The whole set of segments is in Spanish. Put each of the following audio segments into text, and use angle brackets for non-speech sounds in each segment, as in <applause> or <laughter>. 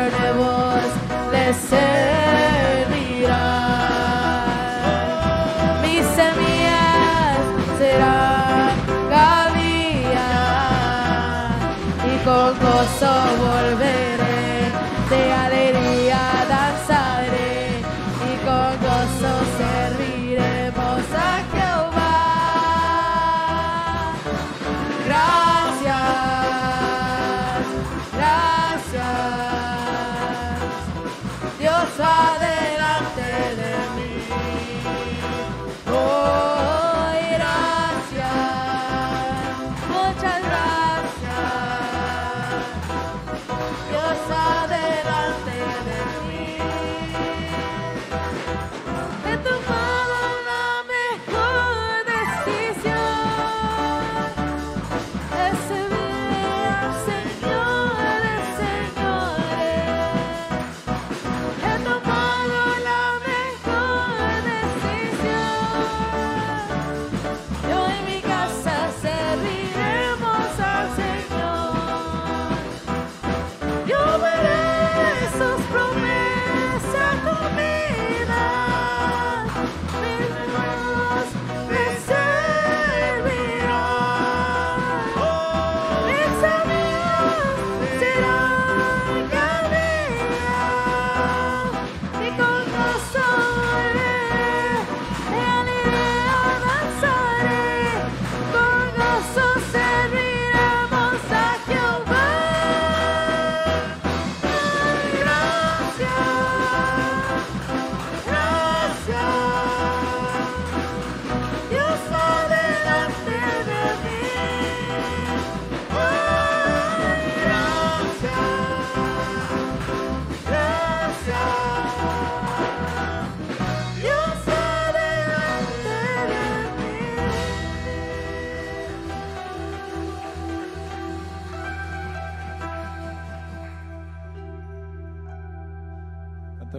nuevos deseos.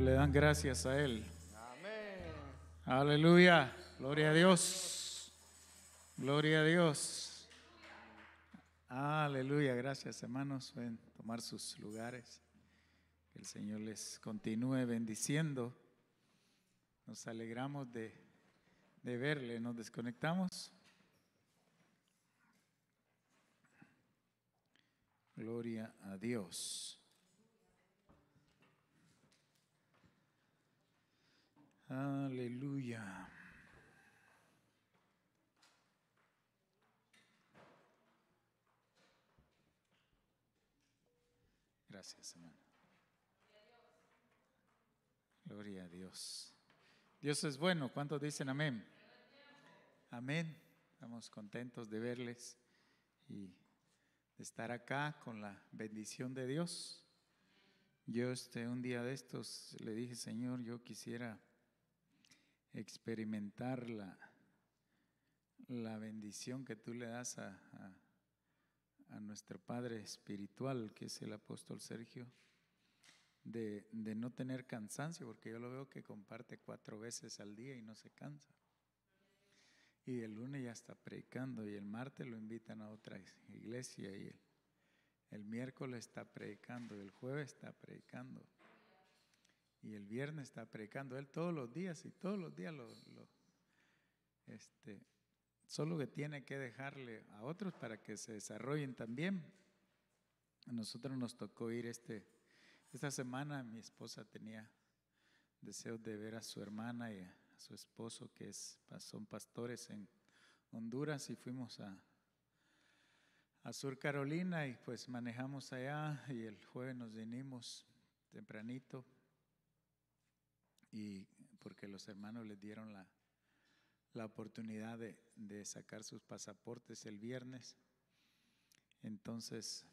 le dan gracias a Él. Amén. Aleluya. Gloria a Dios. Gloria a Dios. Aleluya. Gracias, hermanos. Ven tomar sus lugares. Que el Señor les continúe bendiciendo. Nos alegramos de, de verle. Nos desconectamos. Gloria a Dios. Aleluya. Gracias, hermano. Gloria a Dios. Dios es bueno. ¿Cuántos dicen amén? Amén. Estamos contentos de verles y de estar acá con la bendición de Dios. Yo este un día de estos le dije, Señor, yo quisiera experimentar la, bendición que tú le das a, nuestro Padre Espiritual, que es el apóstol Sergio, de, no tener cansancio, porque yo lo veo que comparte cuatro veces al día y no se cansa. Y el lunes ya está predicando y el martes lo invitan a otra iglesia y el, el miércoles está predicando, y el jueves está predicando. Y el viernes está predicando él todos los días y todos los días lo, este, solo que tiene que dejarle a otros para que se desarrollen también. A nosotros nos tocó ir este, esta semana, mi esposa tenía deseos de ver a su hermana y a su esposo que es, son pastores en Honduras y fuimos a, a Sur Carolina y pues manejamos allá y el jueves nos vinimos tempranito y porque los hermanos les dieron la, oportunidad de, de, sacar sus pasaportes el viernes. Entonces,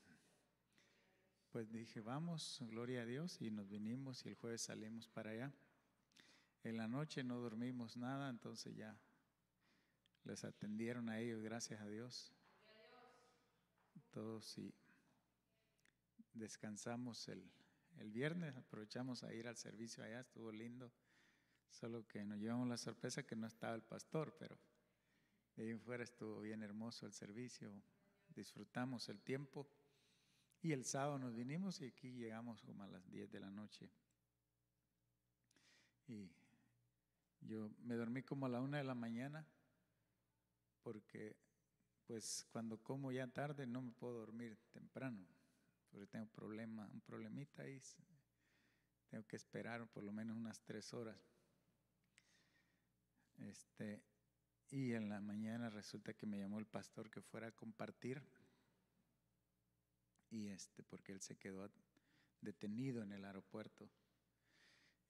pues dije, vamos, gloria a Dios, y nos vinimos y el jueves salimos para allá. En la noche no dormimos nada, entonces ya les atendieron a ellos, gracias a Dios. Todos y descansamos el, el viernes aprovechamos a ir al servicio allá, estuvo lindo. Solo que nos llevamos la sorpresa que no estaba el pastor, pero ahí fuera estuvo bien hermoso el servicio. Disfrutamos el tiempo. Y el sábado nos vinimos y aquí llegamos como a las 10 de la noche. Y yo me dormí como a la una de la mañana porque pues cuando como ya tarde no me puedo dormir temprano porque tengo problema, un problemita ahí, tengo que esperar por lo menos unas tres horas. Este, y en la mañana resulta que me llamó el pastor que fuera a compartir y este, porque él se quedó detenido en el aeropuerto.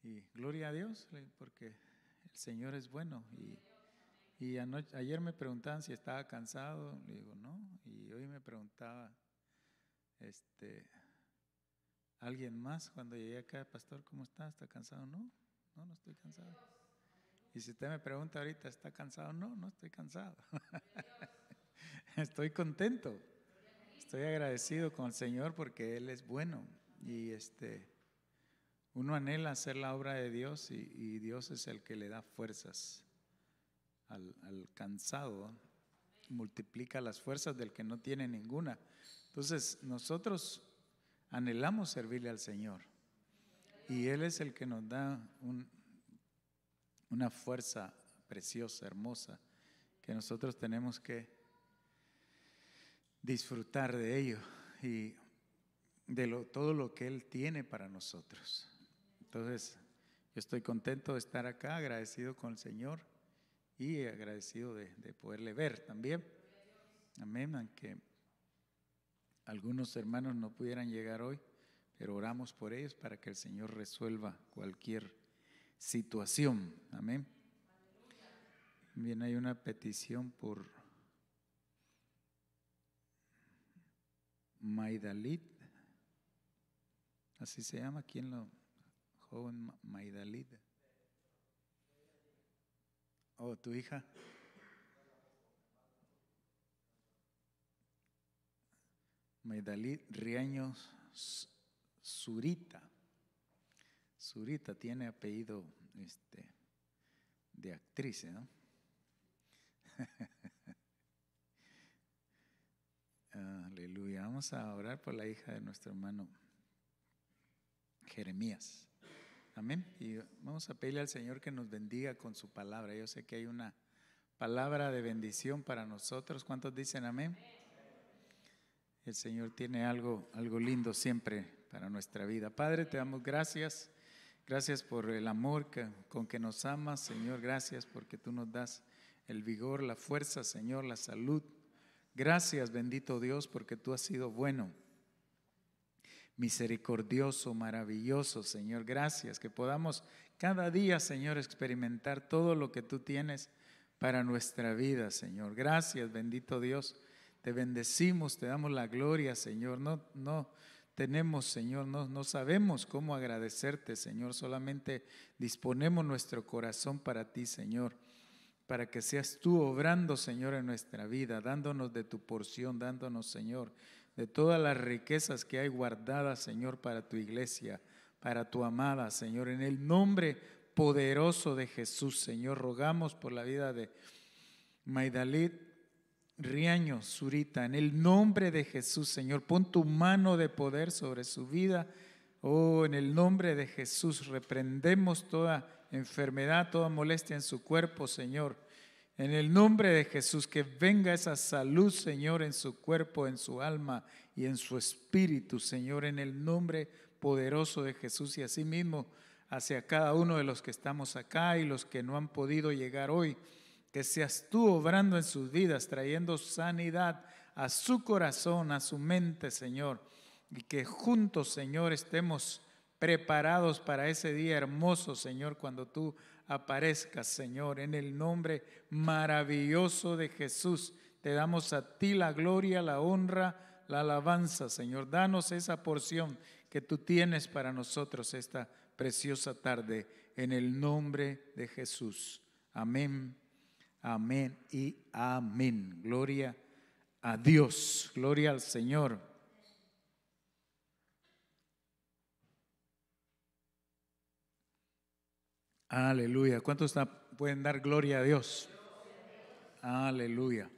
Y gloria a Dios, porque el Señor es bueno. Y, y ayer me preguntaban si estaba cansado, le digo, no. Y hoy me preguntaba este, ¿Alguien más? Cuando llegué acá, pastor, ¿cómo está? ¿Está cansado? No, no, no estoy cansado. Y si usted me pregunta ahorita, ¿está cansado? No, no estoy cansado. <laughs> estoy contento. Estoy agradecido con el Señor porque Él es bueno. Y este, uno anhela hacer la obra de Dios y, Dios es el que le da fuerzas al, al cansado. Multiplica las fuerzas del que no tiene ninguna. Entonces, nosotros anhelamos servirle al Señor. Y Él es el que nos da una fuerza preciosa, hermosa, que nosotros tenemos que disfrutar de ello y de todo lo que Él tiene para nosotros. Entonces, yo estoy contento de estar acá, agradecido con el Señor y agradecido de, de poderle ver también. Amén, aunque algunos hermanos no pudieran llegar hoy, pero oramos por ellos para que el Señor resuelva cualquier situación. Amén. Bien, hay una petición por Maidalit. Así se llama, ¿quién lo? Joven Maidalit. Oh, tu hija. Maidalit Riaño Zurita. Zurita tiene apellido este, de actriz, ¿no? ¿eh? <laughs> Ah, aleluya. Vamos a orar por la hija de nuestro hermano Jeremías. Amén. Y vamos a pedirle al Señor que nos bendiga con su palabra. Yo sé que hay una palabra de bendición para nosotros. ¿Cuántos dicen amén. El Señor tiene algo, algo lindo siempre para nuestra vida. Padre, te damos gracias. Gracias por el amor con que nos amas, Señor. Gracias porque tú nos das el vigor, la fuerza, Señor, la salud. Gracias, bendito Dios, porque tú has sido bueno, misericordioso, maravilloso, Señor. Gracias, que podamos cada día, Señor, experimentar todo lo que tú tienes para nuestra vida, Señor. Gracias, bendito Dios te bendecimos, te damos la gloria, Señor. No, no tenemos, Señor, no, no sabemos cómo agradecerte, Señor. Solamente disponemos nuestro corazón para ti, Señor para que seas tú obrando, Señor, en nuestra vida, dándonos de tu porción, dándonos, Señor, de todas las riquezas que hay guardadas, Señor, para tu iglesia, para tu amada, Señor. En el nombre poderoso de Jesús, Señor, rogamos por la vida de Maidalit Riaño, Zurita, en el nombre de Jesús, Señor, pon tu mano de poder sobre su vida. Oh, en el nombre de Jesús, reprendemos toda enfermedad, toda molestia en su cuerpo, Señor. En el nombre de Jesús, que venga esa salud, Señor, en su cuerpo, en su alma y en su espíritu, Señor, en el nombre poderoso de Jesús y así mismo hacia cada uno de los que estamos acá y los que no han podido llegar hoy que seas tú obrando en sus vidas, trayendo sanidad a su corazón, a su mente, Señor, y que juntos, Señor, estemos preparados para ese día hermoso, Señor, cuando tú aparezcas, Señor, en el nombre maravilloso de Jesús. Te damos a ti la gloria, la honra, la alabanza, Señor. Danos esa porción que tú tienes para nosotros esta preciosa tarde, en el nombre de Jesús. Amén Amén y amén. Gloria a Dios, gloria al Señor. Aleluya. ¿Cuántos pueden dar gloria a Dios? Aleluya.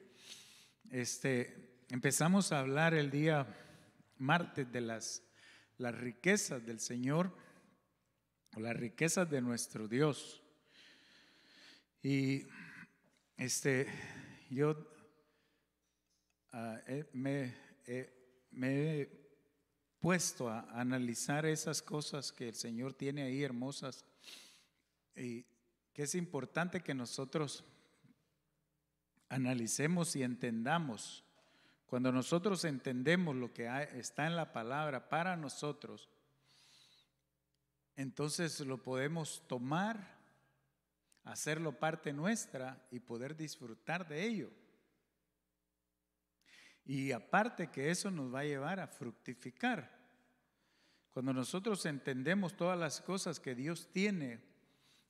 Este, empezamos a hablar el día martes de las, las riquezas del Señor, o las riquezas de nuestro Dios. Y este, yo ah, me, he puesto a analizar esas cosas que el Señor tiene ahí hermosas y que es importante que nosotros analicemos y entendamos. Cuando nosotros entendemos lo que está en la palabra para nosotros, entonces lo podemos tomar hacerlo parte nuestra y poder disfrutar de ello. Y aparte que eso nos va a llevar a fructificar. Cuando nosotros entendemos todas las cosas que Dios tiene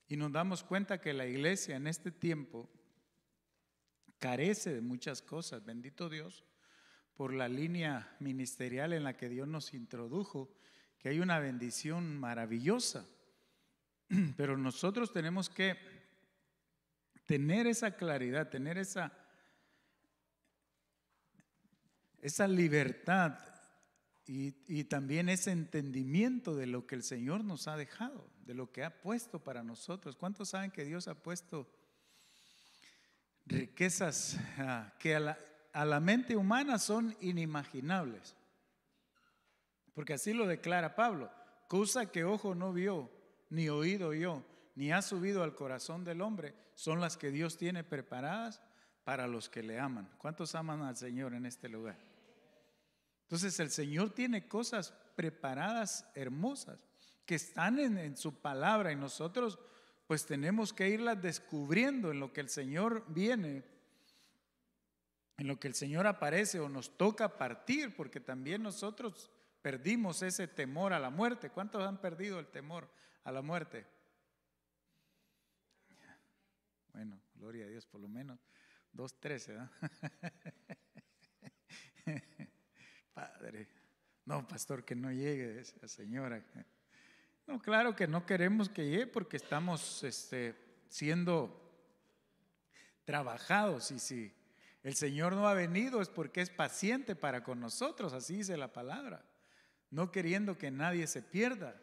y nos damos cuenta que la iglesia en este tiempo carece de muchas cosas, bendito Dios, por la línea ministerial en la que Dios nos introdujo, que hay una bendición maravillosa. <clears throat> Pero nosotros tenemos que Tener esa claridad, tener esa, esa libertad y, también ese entendimiento de lo que el Señor nos ha dejado, de lo que ha puesto para nosotros. ¿Cuántos saben que Dios ha puesto riquezas ah, que a la, a la mente humana son inimaginables? Porque así lo declara Pablo, cosa que ojo no vio, ni oído yo, ni ha subido al corazón del hombre, son las que Dios tiene preparadas para los que le aman. ¿Cuántos aman al Señor en este lugar? Entonces el Señor tiene cosas preparadas hermosas que están en, su palabra y nosotros pues tenemos que irlas descubriendo en lo que el Señor viene, en lo que el Señor aparece o nos toca partir, porque también nosotros perdimos ese temor a la muerte. ¿Cuántos han perdido el temor a la muerte? Bueno, gloria a Dios, por lo menos trece, ¿eh? <laughs> Padre, no, pastor, que no llegue esa señora. No, claro que no queremos que llegue porque estamos este, siendo trabajados y si el Señor no ha venido es porque es paciente para con nosotros, así dice la palabra, no queriendo que nadie se pierda,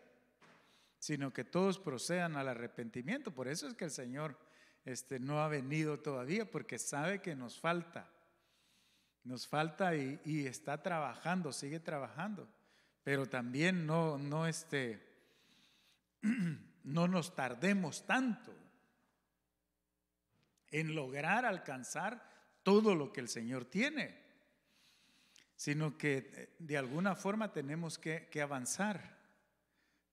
sino que todos procedan al arrepentimiento. Por eso es que el Señor este, no ha venido todavía porque sabe que nos falta. Nos falta y, está trabajando, sigue trabajando. Pero también no, no, este, <clears throat> no nos tardemos tanto en lograr alcanzar todo lo que el Señor tiene, sino que eh, de alguna forma tenemos que avanzar.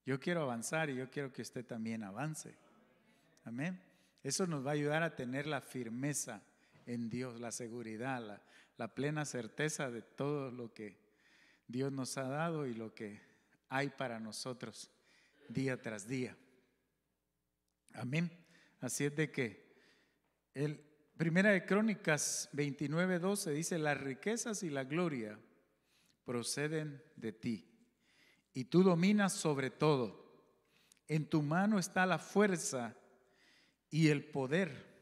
Yo quiero avanzar y yo quiero que usted también avance. Amén. Eso nos va a ayudar a tener la firmeza en Dios, la seguridad, la, plena certeza de todo lo que Dios nos ha dado y lo que hay para nosotros día tras día. Amén. Así es de que el Primera de Crónicas 29:12 dice, "Las riquezas y la gloria proceden de ti, y tú dominas sobre todo. En tu mano está la fuerza y el poder,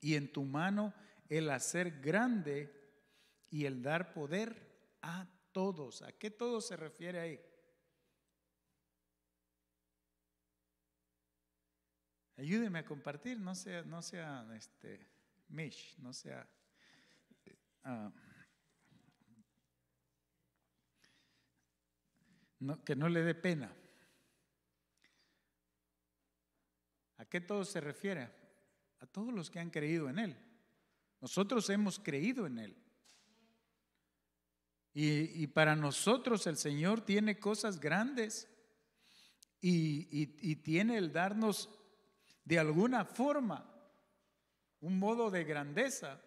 y en tu mano el hacer grande y el dar poder a todos. ¿A qué todos se refiere ahí? Ayúdeme a compartir, no sea, no sea este, Mish, no sea. Ah, que no le dé pena. qué todo se refiere? A todos los que han creído en Él. Nosotros hemos creído en Él. Y, para nosotros el Señor tiene cosas grandes y, y tiene el darnos de alguna forma un modo de grandeza.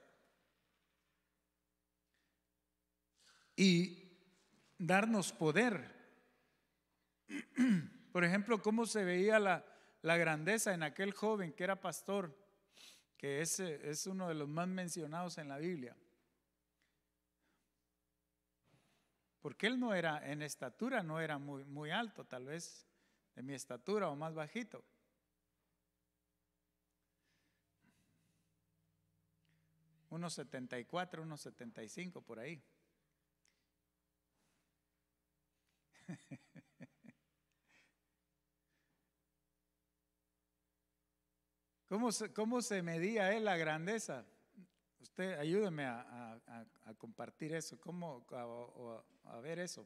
Y darnos poder. <clears throat> Por ejemplo, cómo se veía la, la grandeza en aquel joven que era pastor, que es, es uno de los más mencionados en la Biblia. Porque él no era, en estatura no era muy, muy alto, tal vez de mi estatura o más bajito. Unos 74, unos 75 por ahí. <laughs> ¿Cómo se, medía él eh, la grandeza? Usted ayúdeme a, compartir eso, cómo, a, ver eso.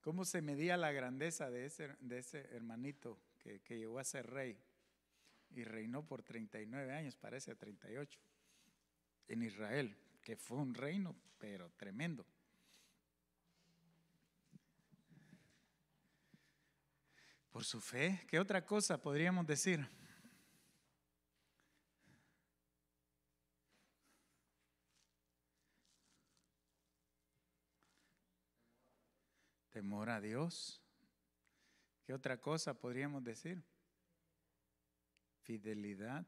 ¿Cómo se medía la grandeza de ese, de ese hermanito que, que llegó a ser rey y reinó por 39 años, parece 38, en Israel, que fue un reino, pero tremendo? Por su fe, ¿qué otra cosa podríamos decir? Dios. ¿Qué otra cosa podríamos decir? Fidelidad,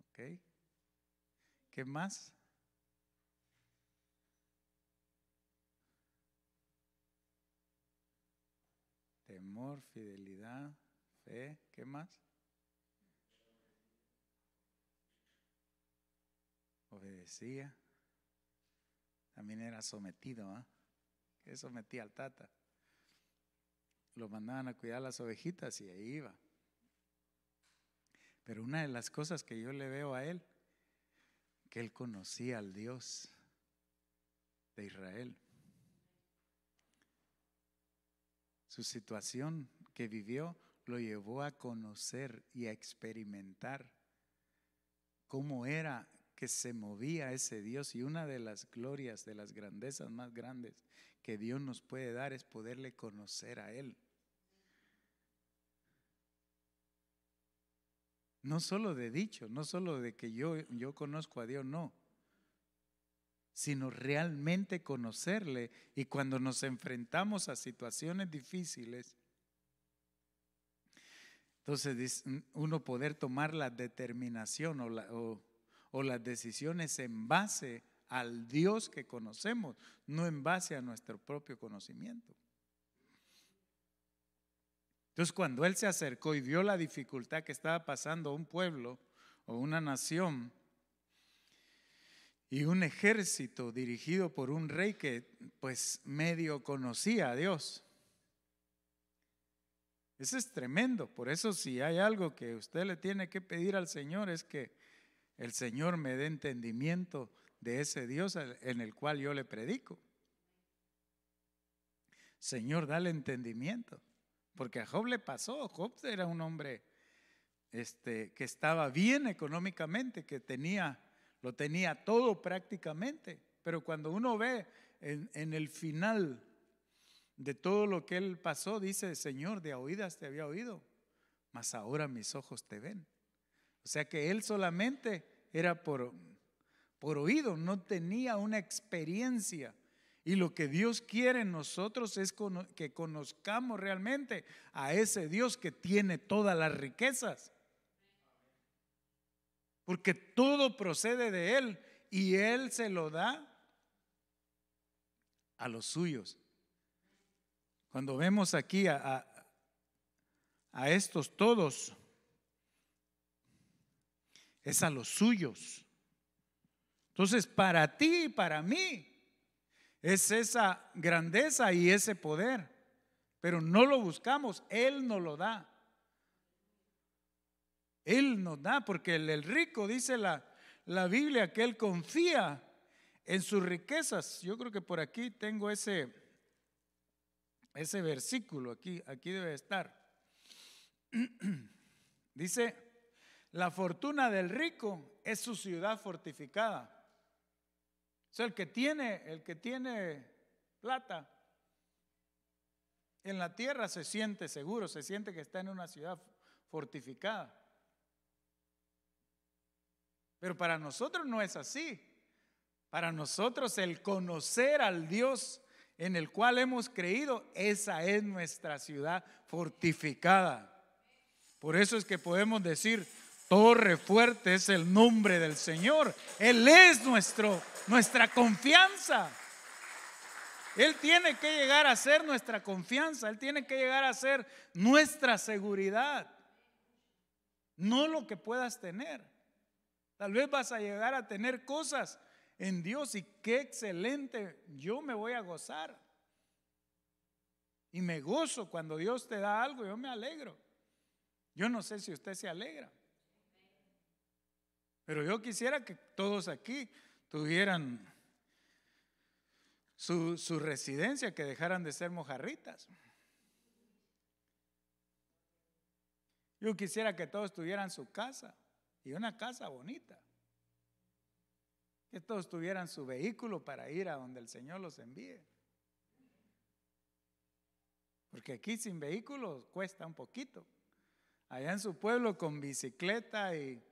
¿ok? ¿Qué más? Temor, fidelidad, fe, ¿qué más? Obedecía. También era sometido, ¿ah? Que sometía al tata lo mandaban a cuidar las ovejitas y ahí iba. Pero una de las cosas que yo le veo a él, que él conocía al Dios de Israel. Su situación que vivió lo llevó a conocer y a experimentar cómo era que se movía ese Dios. Y una de las glorias, de las grandezas más grandes que Dios nos puede dar es poderle conocer a Él. No solo de dicho, no solo de que yo, yo conozco a Dios, no, sino realmente conocerle y cuando nos enfrentamos a situaciones difíciles, entonces uno poder tomar la determinación o, o las decisiones en base al Dios que conocemos, no en base a nuestro propio conocimiento. Entonces cuando él se acercó y vio la dificultad que estaba pasando un pueblo o una nación y un ejército dirigido por un rey que pues medio conocía a Dios. Eso es tremendo. Por eso si hay algo que usted le tiene que pedir al Señor es que el Señor me dé entendimiento de ese Dios en el cual yo le predico. Señor, dale entendimiento. Porque a Job le pasó, Job era un hombre este, que estaba bien económicamente, que tenía, lo tenía todo prácticamente. Pero cuando uno ve en, el final de todo lo que él pasó, dice, Señor, de oídas te había oído, mas ahora mis ojos te ven. O sea que él solamente era por, por oído, no tenía una experiencia y lo que Dios quiere en nosotros es que conozcamos realmente a ese Dios que tiene todas las riquezas. Porque todo procede de Él y Él se lo da a los suyos. Cuando vemos aquí a, estos todos, es a los suyos. Entonces, para ti y para mí, es esa grandeza y ese poder, pero no lo buscamos, Él nos lo da. Él nos da, porque el, rico, dice la, la Biblia, que Él confía en sus riquezas. Yo creo que por aquí tengo ese, ese versículo, aquí, aquí debe estar. <clears throat> Dice, la fortuna del rico es su ciudad fortificada. O sea, el que tiene, el que tiene plata en la tierra se siente seguro, se siente que está en una ciudad fortificada. Pero para nosotros no es así. Para nosotros el conocer al Dios en el cual hemos creído, esa es nuestra ciudad fortificada. Por eso es que podemos decir, Torre fuerte es el nombre del Señor. Él es nuestro, nuestra confianza. Él tiene que llegar a ser nuestra confianza. Él tiene que llegar a ser nuestra seguridad. No lo que puedas tener. Tal vez vas a llegar a tener cosas en Dios y qué excelente. Yo me voy a gozar. Y me gozo cuando Dios te da algo. Yo me alegro. Yo no sé si usted se alegra. Pero yo quisiera que todos aquí tuvieran su, residencia, que dejaran de ser mojarritas. Yo quisiera que todos tuvieran su casa y una casa bonita. Que todos tuvieran su vehículo para ir a donde el Señor los envíe. Porque aquí sin vehículo cuesta un poquito. Allá en su pueblo con bicicleta y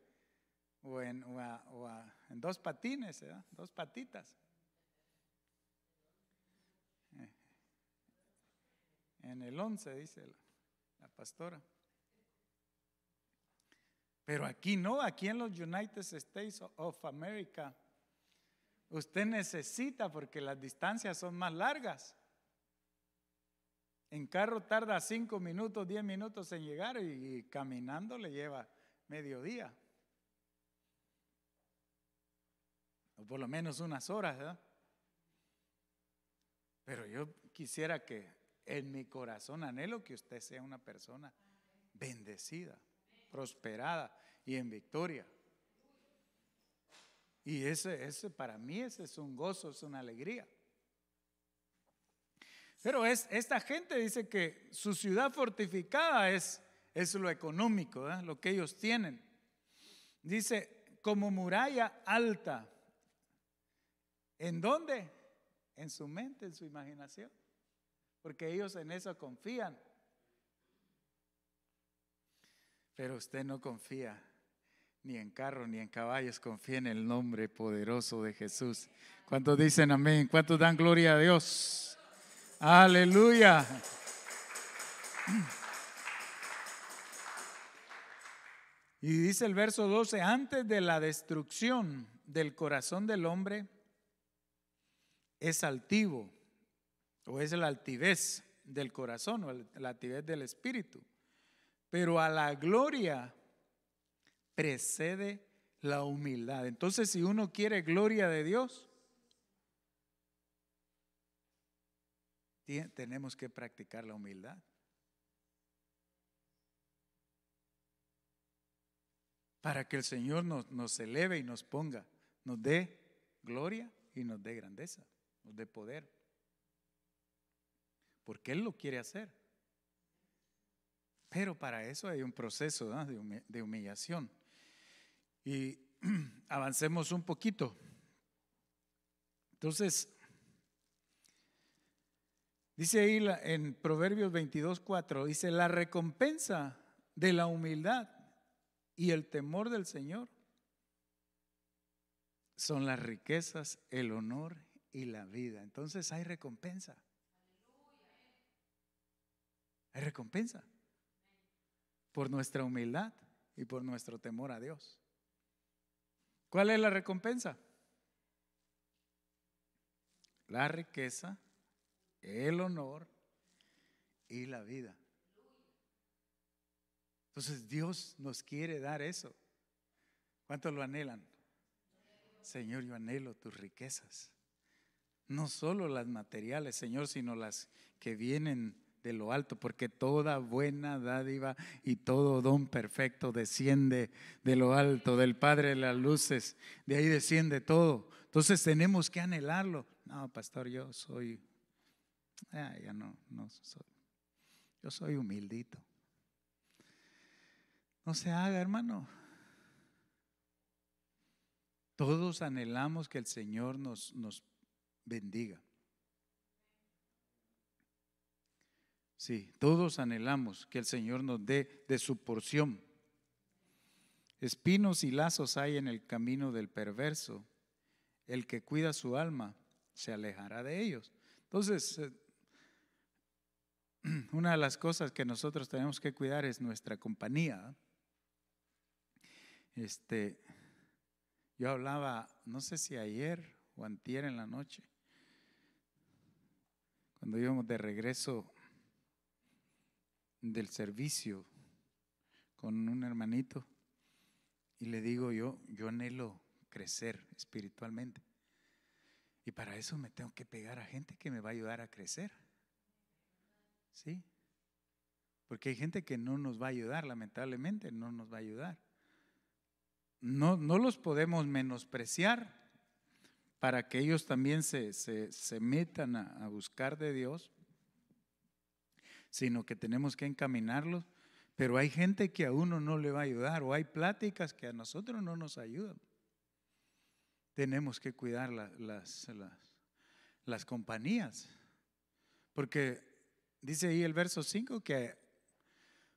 o en, o en dos patines, ¿eh? dos patitas. Eh. En el 11, dice la, pastora. Pero aquí no, aquí en los United States of America, usted necesita porque las distancias son más largas. En carro tarda cinco minutos, diez minutos en llegar y, y, caminando le lleva mediodía. o por lo menos unas horas, Pero yo quisiera que en mi corazón anhelo que usted sea una persona bendecida, prosperada y en victoria. Y ese, ese para mí ese es un gozo, es una alegría. Pero es, esta gente dice que su ciudad fortificada es, es lo económico, lo que ellos tienen. Dice, como muralla alta ¿En dónde? En su mente, en su imaginación. Porque ellos en eso confían. Pero usted no confía ni en carro ni en caballos, confía en el nombre poderoso de Jesús. ¿Cuántos dicen amén? ¿Cuántos dan gloria a Dios? Aleluya. Y dice el verso 12, antes de la destrucción del corazón del hombre, es altivo o es la altivez del corazón o la altivez del espíritu. Pero a la gloria precede la humildad. Entonces, si uno quiere gloria de Dios, tenemos que practicar la humildad. Para que el Señor nos, nos eleve y nos ponga, nos dé gloria y nos dé grandeza de poder. Porque Él lo quiere hacer. Pero para eso hay un proceso de, humillación. Y <clears throat> avancemos un poquito. Entonces, dice ahí en Proverbios 22.4 dice, la recompensa de la humildad y el temor del Señor son las riquezas, el honor y la vida. Entonces hay recompensa. Hay recompensa por nuestra humildad y por nuestro temor a Dios. ¿Cuál es la recompensa? La riqueza, el honor y la vida. Entonces Dios nos quiere dar eso. ¿Cuántos lo anhelan? Señor, yo anhelo tus riquezas. No solo las materiales, Señor, sino las que vienen de lo alto, porque toda buena dádiva y todo don perfecto desciende de lo alto, del Padre de las Luces, de ahí desciende todo. Entonces tenemos que anhelarlo. No, pastor, yo soy, ah, ya no, no soy, yo soy humildito. No se haga, hermano. Todos anhelamos que el Señor nos, nos bendiga. Sí, todos anhelamos que el Señor nos dé de su porción. Espinos y lazos hay en el camino del perverso. El que cuida su alma se alejará de ellos. Entonces, eh, <clears throat> una de las cosas que nosotros tenemos que cuidar es nuestra compañía. Este, yo hablaba, no sé si ayer o antier en la noche, cuando íbamos de regreso del servicio con un hermanito y le digo yo, yo anhelo crecer espiritualmente. Y para eso me tengo que pegar a gente que me va a ayudar a crecer. ¿Sí? Porque hay gente que no nos va a ayudar, lamentablemente, no nos va a ayudar. No, no los podemos menospreciar, para que ellos también se, metan a, buscar de Dios, sino que tenemos que encaminarlos. Pero hay gente que a uno no le va a ayudar o hay pláticas que a nosotros no nos ayudan. Tenemos que cuidar las, las, compañías, porque dice ahí el verso 5 que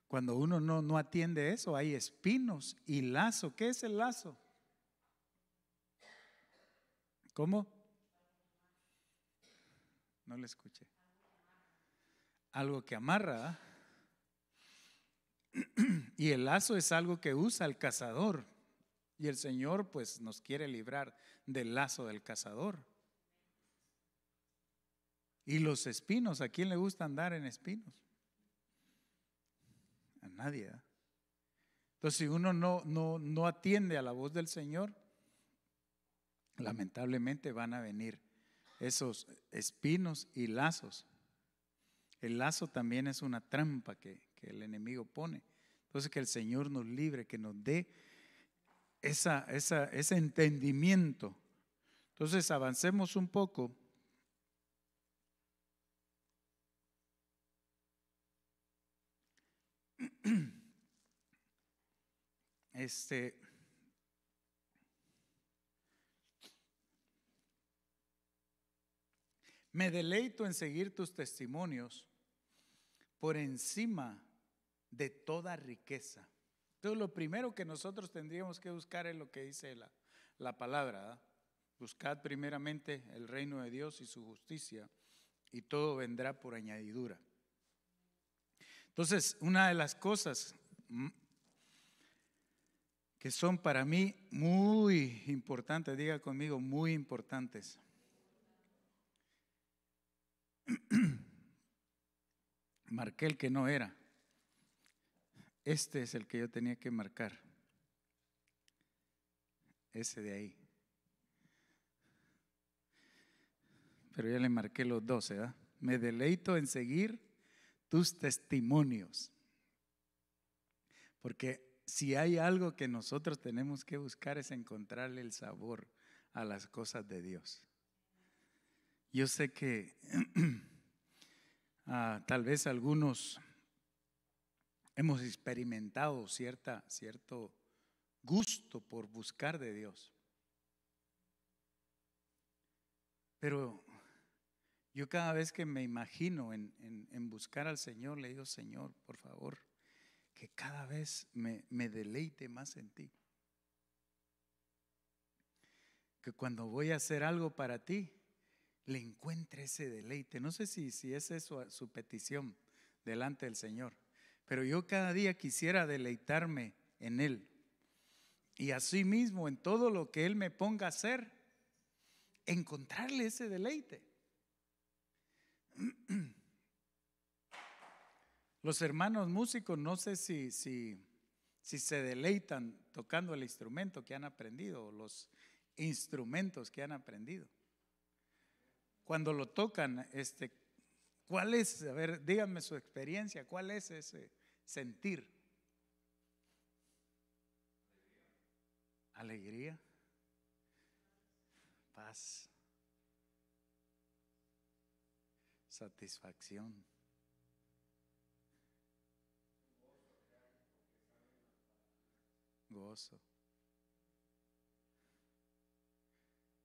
cuando uno no, no, atiende eso, hay espinos y lazo. ¿Qué es el lazo? ¿Cómo? No le escuché. Algo que amarra. ¿ah? <clears throat> Y el lazo es algo que usa el cazador. Y el Señor pues nos quiere librar del lazo del cazador. Y los espinos, ¿a quién le gusta andar en espinos? A nadie. ¿ah? Entonces, si uno no atiende a la voz del Señor, lamentablemente van a venir esos espinos y lazos. El lazo también es una trampa que, el enemigo pone. Entonces que el Señor nos libre, que nos dé esa, ese entendimiento. Entonces avancemos un poco. <clears throat> Este, Me deleito en seguir tus testimonios por encima de toda riqueza. Entonces lo primero que nosotros tendríamos que buscar es lo que dice la, palabra. Buscad primeramente el reino de Dios y su justicia y todo vendrá por añadidura. Entonces, una de las cosas mm, que son para mí muy importantes, diga conmigo, muy importantes <clears throat> Marqué el que no era. Este es el que yo tenía que marcar. Ese de ahí. Pero ya le marqué los dos, ¿verdad? ¿eh? Me deleito en seguir tus testimonios. Porque si hay algo que nosotros tenemos que buscar es encontrarle el sabor a las cosas de Dios. Yo sé que <clears throat> ah, tal vez algunos hemos experimentado cierta, cierto gusto por buscar de Dios. Pero yo cada vez que me imagino en, buscar al Señor, le digo, Señor, por favor, que cada vez me, me deleite más en ti. Que cuando voy a hacer algo para ti, le encuentre ese deleite. No sé si, si esa es su, ah, su petición delante del Señor, pero yo cada día quisiera deleitarme en Él. Y mismo en todo lo que Él me ponga a hacer, encontrarle ese deleite. <clears throat> Los hermanos músicos, no sé si, si, si, se deleitan tocando el instrumento que han aprendido, los instrumentos que han aprendido cuando lo tocan, este, ¿cuál es? A ver, díganme su experiencia, ¿cuál es ese sentir? Alegría, paz, satisfacción. Gozo.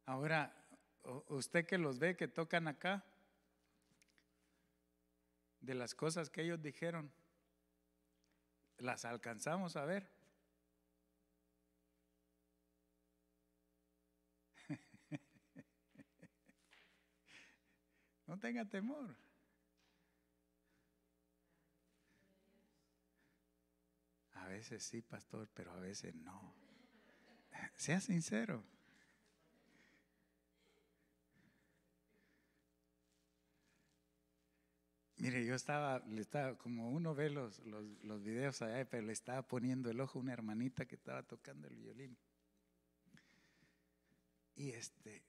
Ahora, usted que los ve que tocan acá, de las cosas que ellos dijeron, las alcanzamos a ver. <laughs> No tenga temor. A veces sí, pastor, pero a veces no. <laughs> Sea sincero. Mire, yo estaba, le estaba, como uno ve los, los, los, videos allá, pero le estaba poniendo el ojo a una hermanita que estaba tocando el violín. Y este,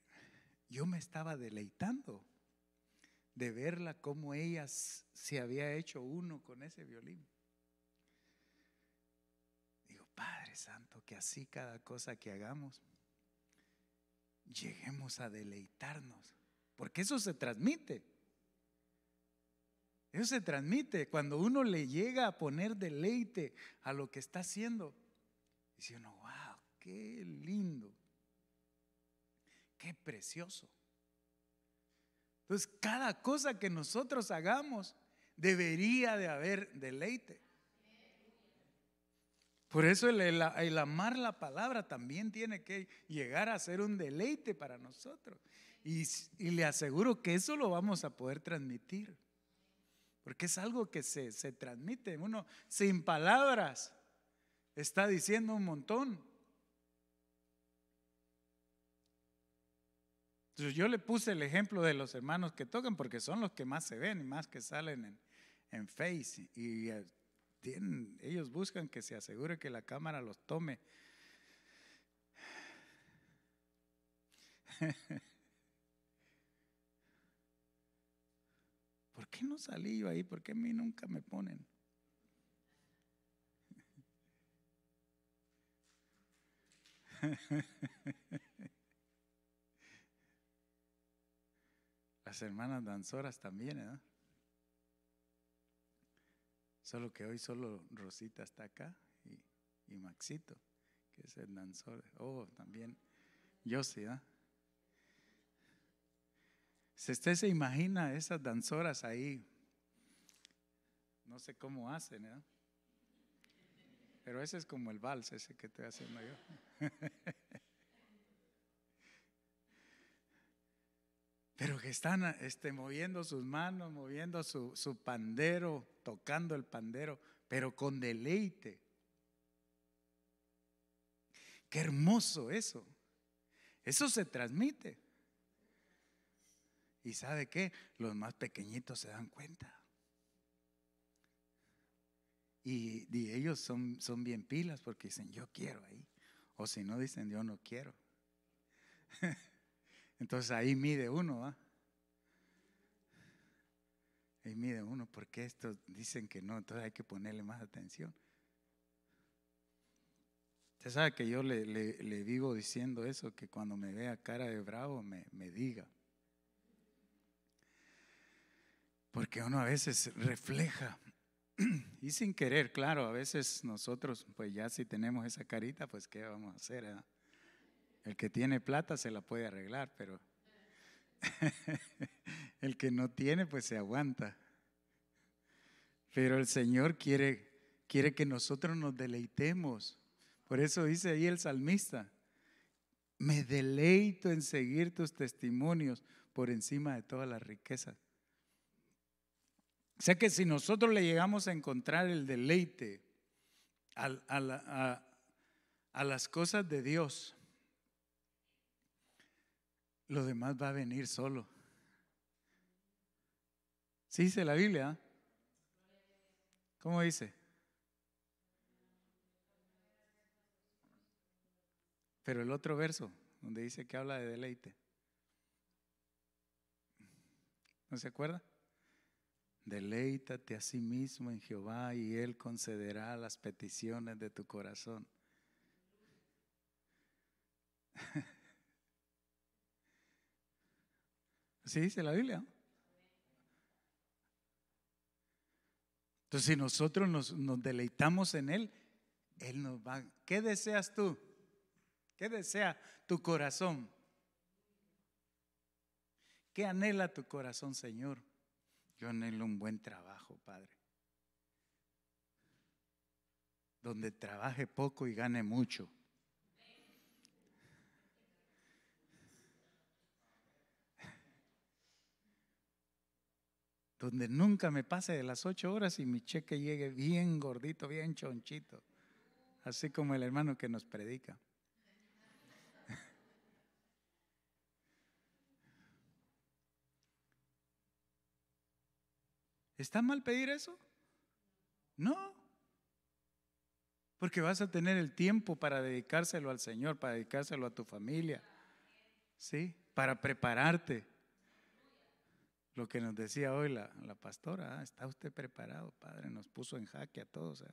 yo me estaba deleitando de verla como ella se había hecho uno con ese violín. Digo, Padre Santo, que así cada cosa que hagamos, lleguemos a deleitarnos, porque eso se transmite. Eso se transmite cuando uno le llega a poner deleite a lo que está haciendo. Dice uno, wow, qué lindo, qué precioso. Entonces, cada cosa que nosotros hagamos debería de haber deleite. Por eso el, amar la palabra también tiene que llegar a ser un deleite para nosotros. y le aseguro que eso lo vamos a poder transmitir porque es algo que se, transmite. Uno sin palabras está diciendo un montón. Entonces yo le puse el ejemplo de los hermanos que tocan porque son los que más se ven y más que salen en, en Face. Y eh, tienen, ellos buscan que se asegure que la cámara los tome. <laughs> no salí yo ahí? Porque a mí nunca me ponen? <laughs> Las hermanas danzoras también, ¿eh? Solo que hoy solo Rosita está acá y, y Maxito, que es el danzor. Oh, también Yossi, ¿eh? Si usted se imagina esas danzoras ahí, no sé cómo hacen, ¿eh? Pero ese es como el vals, ese que te haciendo yo. <laughs> Pero que están este, moviendo sus manos, moviendo su pandero, tocando el pandero, pero con deleite. Qué hermoso eso. Eso se transmite. ¿Y sabe qué? Los más pequeñitos se dan cuenta. Y, ellos son, bien pilas porque dicen, yo quiero ahí. O si no, dicen, yo no quiero. <laughs> Entonces ahí mide uno, ¿va? Ahí mide uno, porque estos dicen que no, entonces hay que ponerle más atención. Usted sabe que yo le, digo diciendo eso, que cuando me vea cara de bravo me diga. porque uno a veces refleja <clears throat> y sin querer, claro, a veces nosotros, pues ya si tenemos esa carita, pues ¿qué vamos a hacer? Ah? El que tiene plata se la puede arreglar, pero <laughs> el que no tiene, pues se aguanta. Pero el Señor quiere, quiere que nosotros nos deleitemos. Por eso dice ahí el salmista, me deleito en seguir tus testimonios por encima de todas las riquezas sea que si nosotros le llegamos a encontrar el deleite a, a las cosas de Dios, lo demás va a venir solo. ¿Sí dice la Biblia? ¿eh? ¿Cómo dice? Pero el otro verso, donde dice que habla de deleite. ¿No se acuerda? Deleítate a sí mismo en Jehová y Él concederá las peticiones de tu corazón. Así <laughs> dice la Biblia. Entonces, si nosotros nos, nos, deleitamos en Él, Él nos va. ¿Qué deseas tú? ¿Qué desea tu corazón? ¿Qué anhela tu corazón, Señor? Yo anhelo un buen trabajo, Padre. Donde trabaje poco y gane mucho. Donde nunca me pase de las ocho horas y mi cheque llegue bien gordito, bien chonchito. Así como el hermano que nos predica. ¿Está mal pedir eso? No. Porque vas a tener el tiempo para dedicárselo al Señor, para dedicárselo a tu familia. ¿Sí? Para prepararte. Lo que nos decía hoy la, pastora, ah, ¿está usted preparado, Padre? Nos puso en jaque a todos. ¿eh?".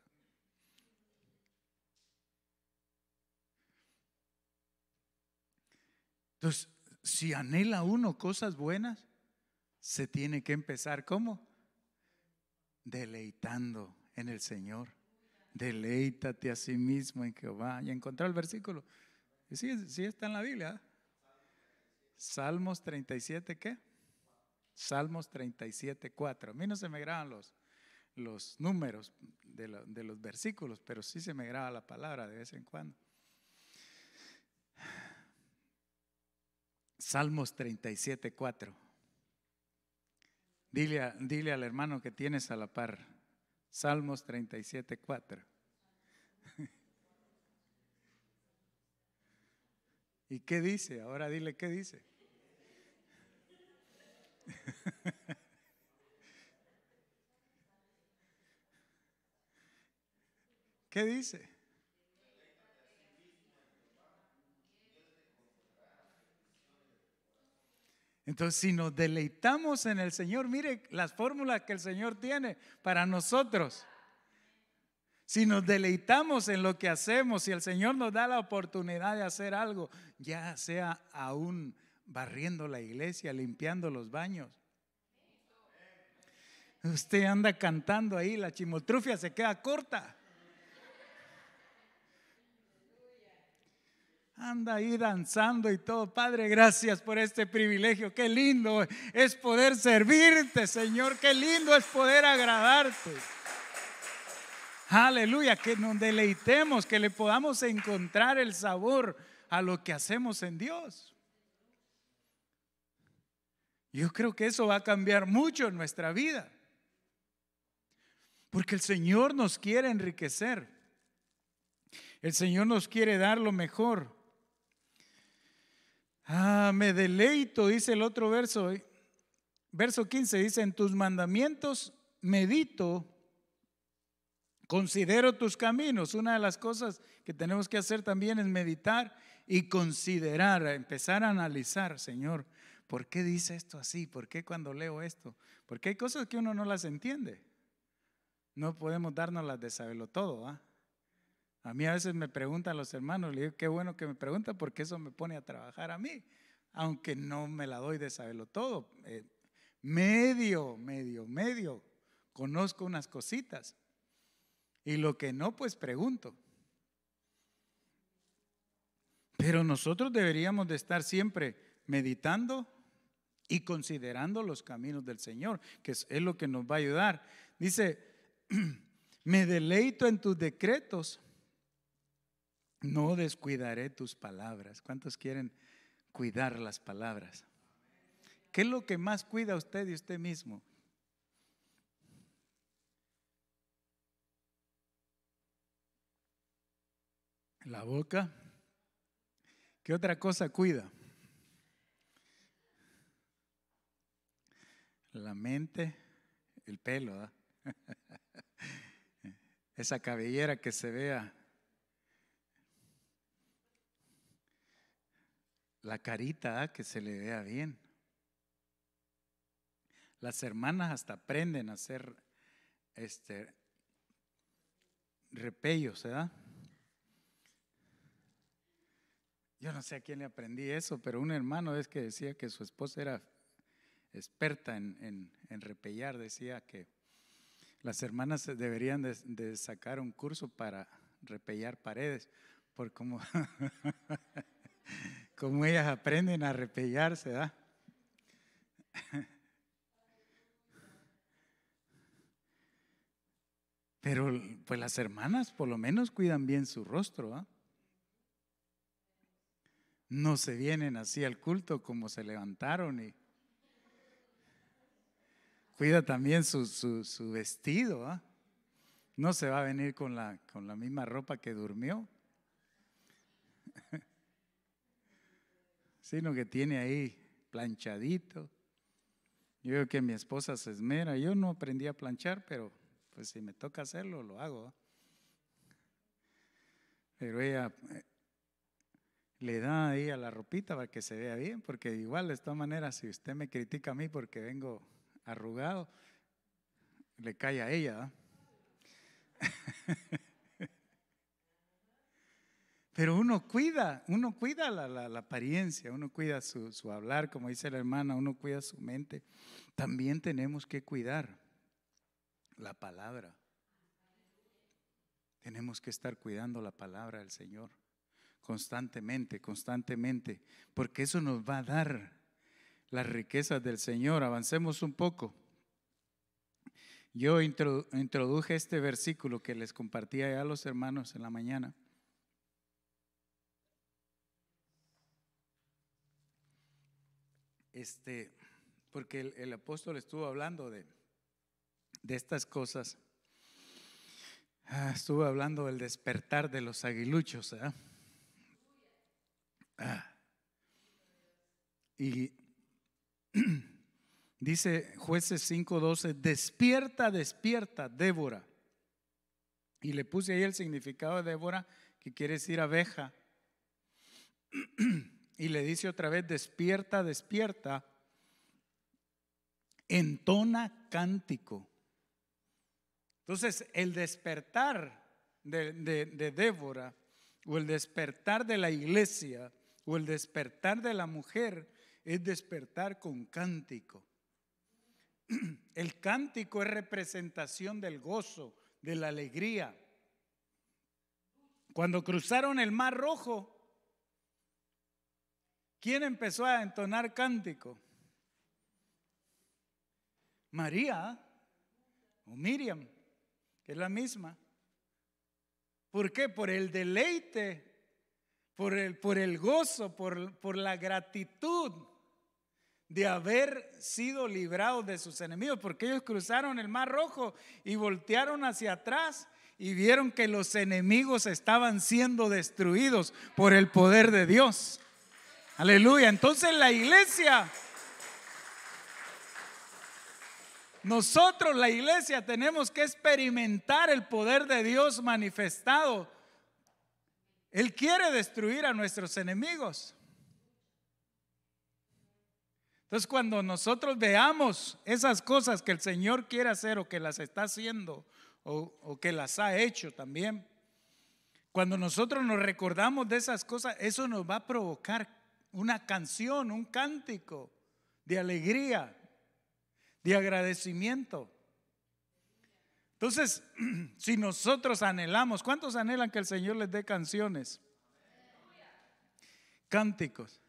Entonces, si anhela uno cosas buenas, se tiene que empezar. ¿Cómo? deleitando en el Señor. Deleítate a sí mismo en Jehová. Y encontrar el versículo. Sí, está en la Biblia. ¿eh? Salmos 37, ¿qué? Salmos 37, 4. A mí no se me graban los, los números de, de los versículos, pero sí se me graba la palabra de vez en cuando. Salmos 37, 4. Dile, dile al hermano que tienes a la par. Salmos 37, 4. ¿Y qué dice? Ahora dile qué dice. <laughs> ¿Qué dice? Entonces, si nos deleitamos en el Señor, mire las fórmulas que el Señor tiene para nosotros. Si nos deleitamos en lo que hacemos, si el Señor nos da la oportunidad de hacer algo, ya sea aún barriendo la iglesia, limpiando los baños. Usted anda cantando ahí, la chimotrufia se queda corta. anda ahí danzando y todo. Padre, gracias por este privilegio. Qué lindo es poder servirte, Señor. Qué lindo es poder agradarte. Aleluya, que nos deleitemos, que le podamos encontrar el sabor a lo que hacemos en Dios. Yo creo que eso va a cambiar mucho en nuestra vida. Porque el Señor nos quiere enriquecer. El Señor nos quiere dar lo mejor. Ah, me deleito, dice el otro verso. Eh. Verso 15 dice, en tus mandamientos medito, considero tus caminos. Una de las cosas que tenemos que hacer también es meditar y considerar, empezar a analizar, Señor, ¿por qué dice esto así? ¿Por qué cuando leo esto? Porque hay cosas que uno no las entiende. No podemos darnos las de saberlo todo, ¿ah? A mí a veces me preguntan los hermanos, le digo, qué bueno que me preguntan porque eso me pone a trabajar a mí, aunque no me la doy de saberlo todo. Eh, medio, medio, medio. Conozco unas cositas. Y lo que no, pues pregunto. Pero nosotros deberíamos de estar siempre meditando y considerando los caminos del Señor, que es lo que nos va a ayudar. Dice, <clears throat> me deleito en tus decretos no descuidaré tus palabras. ¿Cuántos quieren cuidar las palabras? ¿Qué es lo que más cuida usted y usted mismo? La boca. ¿Qué otra cosa cuida? La mente, el pelo, <laughs> esa cabellera que se vea la carita que se le vea bien. Las hermanas hasta aprenden a hacer este repellos, ¿verdad? Yo no sé a quién le aprendí eso, pero un hermano es que decía que su esposa era experta en, en, repellar, decía que las hermanas deberían de, sacar un curso para repellar paredes, por como <laughs> Como ellas aprenden a repellarse, Pero pues las hermanas por lo menos cuidan bien su rostro, ¿ah? No se vienen así al culto como se levantaron y cuida también su, su, su vestido, ¿ah? No se va a venir con la, con la misma ropa que durmió. sino que tiene ahí planchadito. Yo veo que mi esposa se esmera. Yo no aprendí a planchar, pero pues si me toca hacerlo, lo hago. Pero ella eh, le da ahí a la ropita para que se vea bien, porque igual de esta manera, si usted me critica a mí porque vengo arrugado, le cae a ella. <laughs> Pero uno cuida, uno cuida la, apariencia, uno cuida su, su, hablar, como dice la hermana, uno cuida su mente. También tenemos que cuidar la palabra. Tenemos que estar cuidando la palabra del Señor constantemente, constantemente, porque eso nos va a dar las riquezas del Señor. Avancemos un poco. Yo introduje este versículo que les compartía a los hermanos en la mañana este, porque el, apóstol estuvo hablando de, estas cosas. Ah, estuvo hablando del despertar de los aguiluchos. ¿eh? Ah. Y <clears throat> dice jueces 5.12, despierta, despierta, Débora. Y le puse ahí el significado de Débora, que quiere decir abeja. <clears throat> y le dice otra vez, despierta, despierta, entona cántico. Entonces, el despertar de, de Débora o el despertar de la iglesia o el despertar de la mujer es despertar con cántico. <clears throat> El cántico es representación del gozo, de la alegría. Cuando cruzaron el mar rojo, ¿Quién empezó a entonar cántico? María ¿eh? o Miriam, que es la misma. ¿Por qué? Por el deleite, por el, por el gozo, por, por la gratitud de haber sido librados de sus enemigos, porque ellos cruzaron el mar rojo y voltearon hacia atrás y vieron que los enemigos estaban siendo destruidos por el poder de Dios. Aleluya. Entonces la iglesia, nosotros la iglesia tenemos que experimentar el poder de Dios manifestado. Él quiere destruir a nuestros enemigos. Entonces cuando nosotros veamos esas cosas que el Señor quiere hacer o que las está haciendo o, que las ha hecho también, cuando nosotros nos recordamos de esas cosas, eso nos va a provocar una canción, un cántico de alegría, de agradecimiento. Entonces, <clears throat> si nosotros anhelamos, ¿cuántos anhelan que el Señor les dé canciones? Cánticos.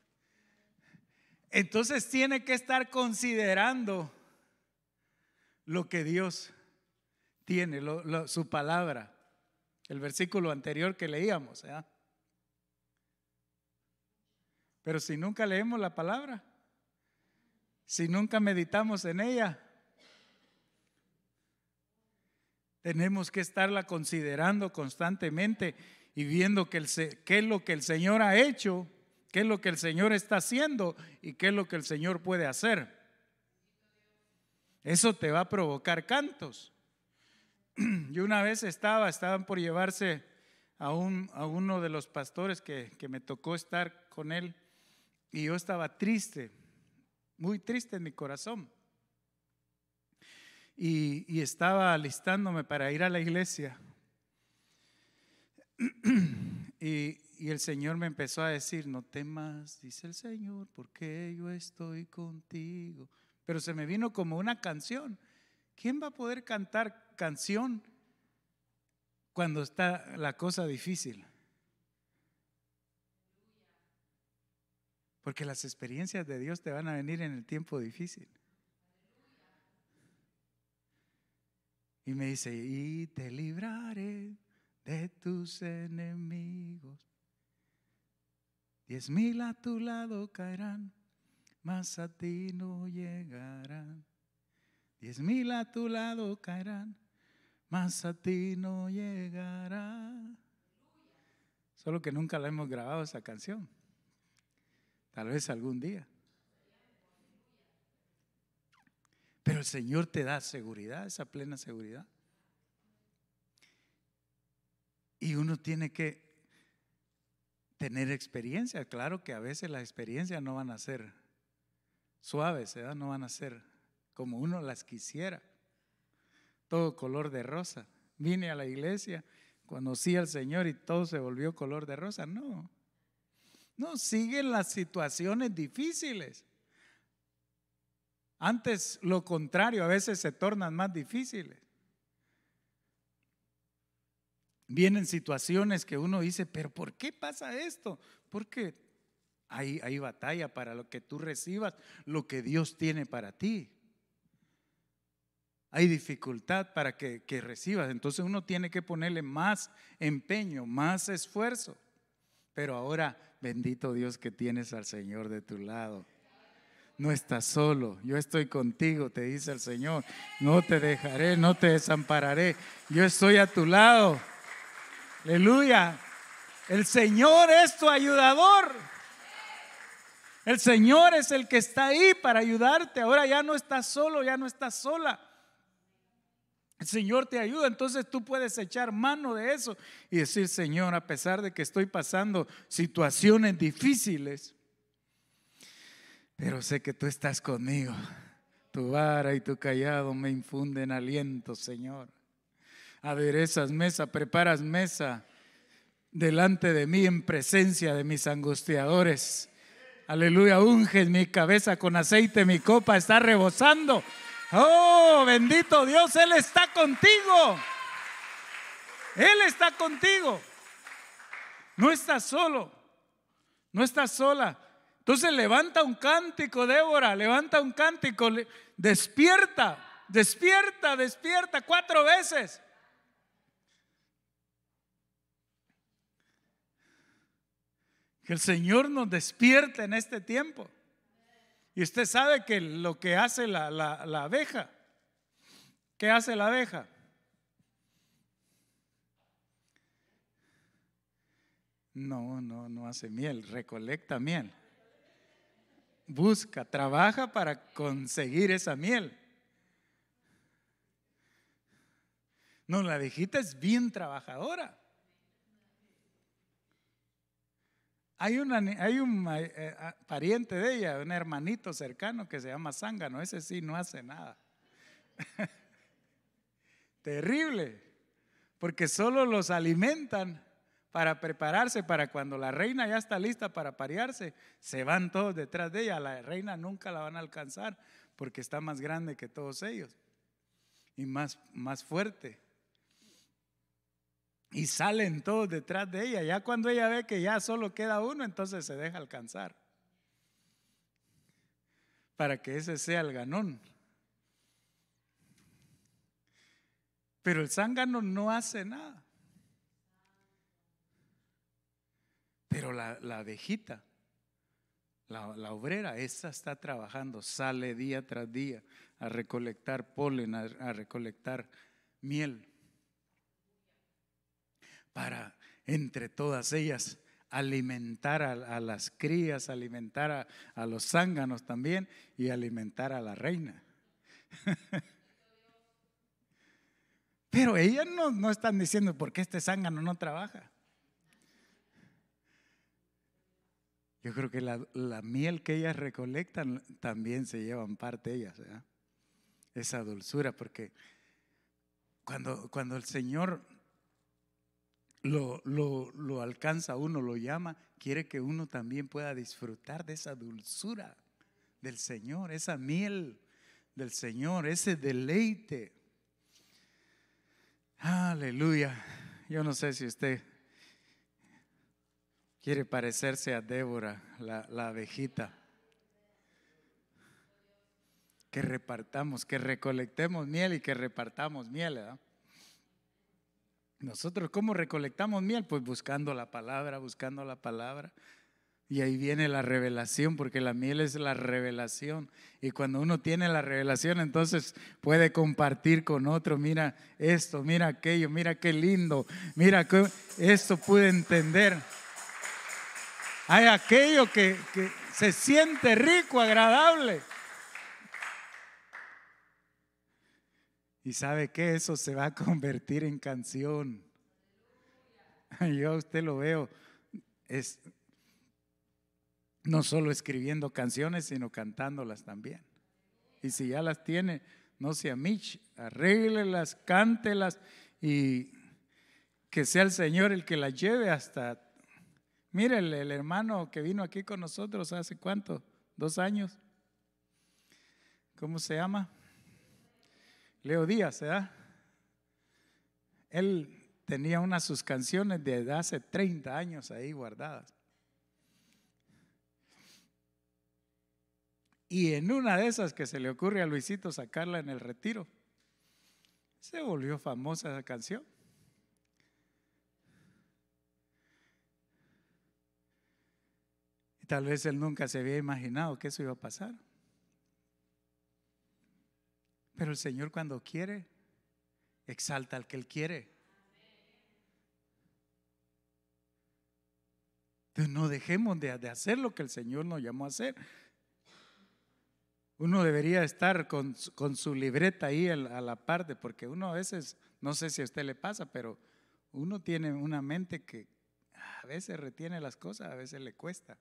Entonces tiene que estar considerando lo que Dios tiene, su palabra. El versículo anterior que leíamos. Pero si nunca leemos la palabra, si nunca meditamos en ella, tenemos que estarla considerando constantemente y viendo qué es lo que el Señor ha hecho, qué es lo que el Señor está haciendo y qué es lo que el Señor puede hacer. Eso te va a provocar cantos. <clears throat> Yo una vez estaba, estaban por llevarse a, un, a uno de los pastores que, que me tocó estar con él y yo estaba triste, muy triste en mi corazón. Y, estaba alistándome para ir a la iglesia. <clears throat> Y, y el Señor me empezó a decir, no temas, dice el Señor, porque yo estoy contigo. Pero se me vino como una canción. ¿Quién va a poder cantar canción cuando está la cosa difícil? Porque las experiencias de Dios te van a venir en el tiempo difícil. Y me dice, y te libraré de tus enemigos. Diez mil a tu lado caerán, más a ti no llegarán. Diez mil a tu lado caerán, más a ti no llegarán. Solo que nunca la hemos grabado esa canción. Tal vez algún día. Pero el Señor te da seguridad, esa plena seguridad. Y uno tiene que tener experiencia. Claro que a veces las experiencias no van a ser suaves, ¿eh? no van a ser como uno las quisiera. Todo color de rosa. Vine a la iglesia, conocí al Señor y todo se volvió color de rosa. No, no, siguen las situaciones difíciles. Antes lo contrario, a veces se tornan más difíciles. Vienen situaciones que uno dice, pero ¿por qué pasa esto? Porque hay, hay batalla para lo que tú recibas, lo que Dios tiene para ti. Hay dificultad para que, que recibas. Entonces uno tiene que ponerle más empeño, más esfuerzo. Pero ahora, bendito Dios que tienes al Señor de tu lado. No estás solo, yo estoy contigo, te dice el Señor. No te dejaré, no te desampararé. Yo estoy a tu lado. Aleluya. El Señor es tu ayudador. El Señor es el que está ahí para ayudarte. Ahora ya no estás solo, ya no estás sola. Señor te ayuda, entonces tú puedes echar mano de eso y decir, Señor, a pesar de que estoy pasando situaciones difíciles, pero sé que tú estás conmigo. Tu vara y tu callado me infunden aliento, Señor. Aderezas mesa, preparas mesa delante de mí en presencia de mis angustiadores. Aleluya, unges mi cabeza con aceite, mi copa está rebosando. Oh, bendito Dios, Él está contigo. Él está contigo. No estás solo. No estás sola. Entonces levanta un cántico, Débora. Levanta un cántico. Despierta, despierta, despierta cuatro veces. Que el Señor nos despierte en este tiempo. Y usted sabe que lo que hace la, abeja, ¿qué hace la abeja? No, no, no hace miel, recolecta miel. Busca, trabaja para conseguir esa miel. No, la abejita es bien trabajadora. Hay, un eh, ah, pariente de ella, un hermanito cercano que se llama No, ese sí no hace nada. <laughs> Terrible, porque solo los alimentan para prepararse para cuando la reina ya está lista para parearse, se van todos detrás de ella. La reina nunca la van a alcanzar porque está más grande que todos ellos y más, más fuerte. Y salen todos detrás de ella. Ya cuando ella ve que ya solo queda uno, entonces se deja alcanzar. Para que ese sea el ganón. Pero el zángano no hace nada. Pero la, la abejita, la, obrera, esa está trabajando, sale día tras día a recolectar polen, a recolectar miel para entre todas ellas alimentar a, las crías, alimentar a, los zánganos también y alimentar a la reina. <laughs> Pero ellas no, no, están diciendo por qué este zángano no trabaja. Yo creo que la, miel que ellas recolectan también se llevan parte ellas, esa dulzura, porque cuando, cuando el Señor lo, lo, alcanza uno, lo llama, quiere que uno también pueda disfrutar de esa dulzura del Señor, esa miel del Señor, ese deleite. Aleluya. Yo no sé si usted quiere parecerse a Débora, la, la abejita. Que repartamos, que recolectemos miel y que repartamos miel. ¿verdad? Nosotros, ¿cómo recolectamos miel? Pues buscando la palabra, buscando la palabra. Y ahí viene la revelación, porque la miel es la revelación. Y cuando uno tiene la revelación, entonces puede compartir con otro, mira esto, mira aquello, mira qué lindo, mira que esto pude entender. Hay aquello que se siente rico, agradable. Y sabe que eso se va a convertir en canción. Yo a usted lo veo, es, no solo escribiendo canciones, sino cantándolas también. Y si ya las tiene, no sea mich, arréglelas, cántelas y que sea el Señor el que las lleve hasta. Mire, el, el hermano que vino aquí con nosotros hace cuánto, dos años. ¿Cómo se llama? Leo Díaz, ¿verdad? ¿eh? Él tenía unas de sus canciones de hace 30 años ahí guardadas. Y en una de esas que se le ocurre a Luisito sacarla en el retiro, se volvió famosa esa canción. Y tal vez él nunca se había imaginado que eso iba a pasar. Pero el Señor cuando quiere, exalta al que Él quiere. Entonces no dejemos de, hacer lo que el Señor nos llamó a hacer. Uno debería estar con, su libreta ahí a la, a la parte, porque uno a veces, no sé si a usted le pasa, pero uno tiene una mente que a veces retiene las cosas, a veces le cuesta.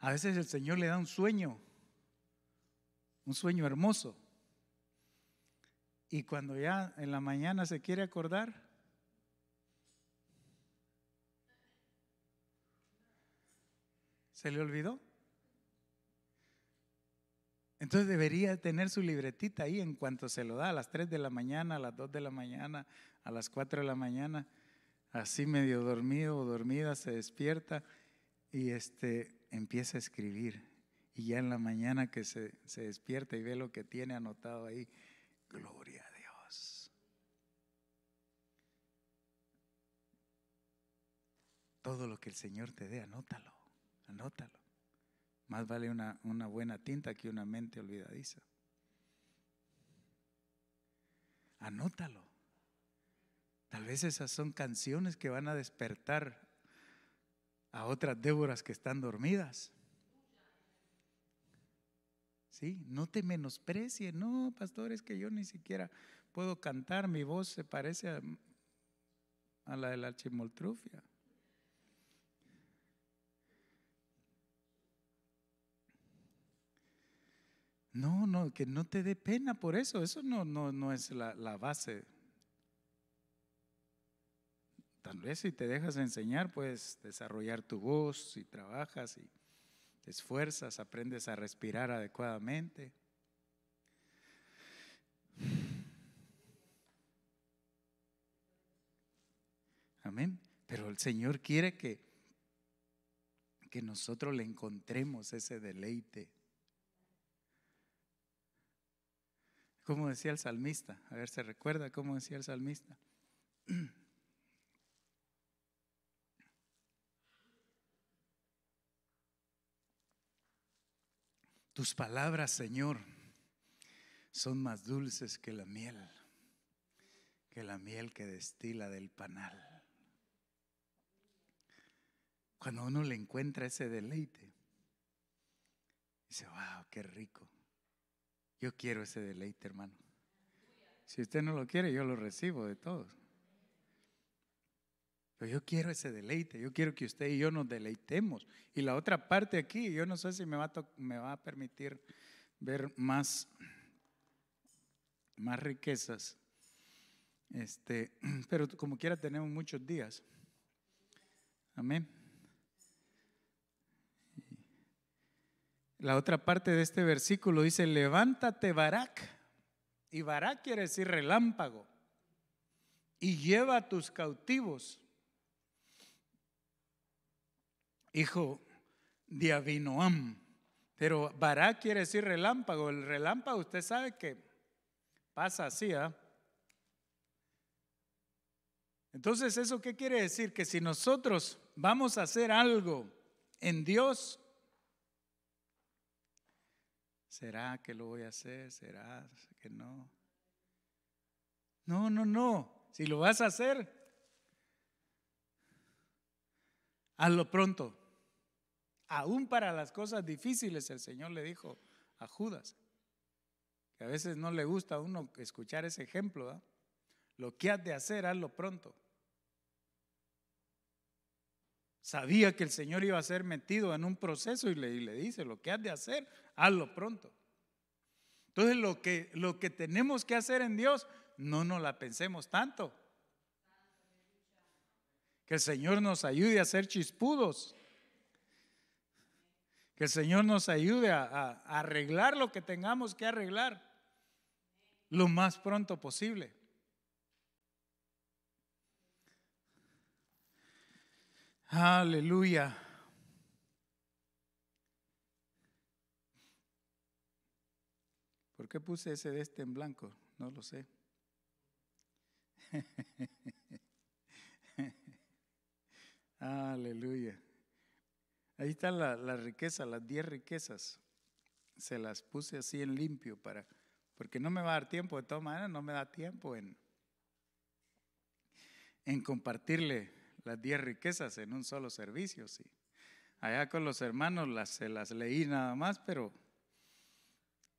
A veces el Señor le da un sueño un sueño hermoso. Y cuando ya en la mañana se quiere acordar, se le olvidó. Entonces debería tener su libretita ahí en cuanto se lo da, a las 3 de la mañana, a las 2 de la mañana, a las 4 de la mañana, así medio dormido o dormida, se despierta y este, empieza a escribir y ya en la mañana que se, despierta y ve lo que tiene anotado ahí, gloria a Dios. Todo lo que el Señor te dé, anótalo, anótalo. Más vale una, una buena tinta que una mente olvidadiza. Anótalo. Tal vez esas son canciones que van a despertar a otras Déboras que están dormidas. ¿sí? No te menosprecie, no, pastor, es que yo ni siquiera puedo cantar, mi voz se parece a, la de la chimoltrufia. No, no, que no te dé pena por eso, eso no, no, no es la, la base. Tal vez si te dejas enseñar, puedes desarrollar tu voz, y trabajas y te esfuerzas, aprendes a respirar adecuadamente. Amén. Pero el Señor quiere que, que nosotros le encontremos ese deleite. Como decía el salmista, a ver, ¿se recuerda cómo decía el salmista? <clears throat> Tus palabras, Señor, son más dulces que la miel, que la miel que destila del panal. Cuando uno le encuentra ese deleite, dice, wow, qué rico. Yo quiero ese deleite, hermano. Si usted no lo quiere, yo lo recibo de todos yo quiero ese deleite, yo quiero que usted y yo nos deleitemos. Y la otra parte aquí, yo no sé si me va a, permitir ver más, riquezas. Este, <clears throat> pero como quiera tenemos muchos días. Amén. La otra parte de este versículo dice, levántate Barak. Y Barak quiere decir relámpago. Y lleva a tus cautivos hijo de Abinoam. Pero Bará quiere decir relámpago. El relámpago, usted sabe que pasa así, ¿ah? Entonces, ¿eso qué quiere decir? Que si nosotros vamos a hacer algo en Dios, ¿será que lo voy a hacer? ¿Será que no? No, no, no. Si lo vas a hacer, hazlo pronto. Aún para las cosas difíciles, el Señor le dijo a Judas, que a veces no le gusta a uno escuchar ese ejemplo, lo que has de hacer, hazlo pronto. Sabía que el Señor iba a ser metido en un proceso y le, dice, lo que has de hacer, hazlo pronto. Entonces lo que, lo que tenemos que hacer en Dios, no nos la pensemos tanto. Que el Señor nos ayude a ser chispudos que el Señor nos ayude a, arreglar lo que tengamos que arreglar lo más pronto posible. Aleluya. ¿Por qué puse ese de este en blanco? No lo sé. <laughs> Aleluya. Ahí están las la riquezas, las diez riquezas. Se las puse así en limpio para, porque no me va a dar tiempo, de todas maneras no me da tiempo en, en compartirle las diez riquezas en un solo servicio. Sí. Allá con los hermanos las, se las leí nada más, pero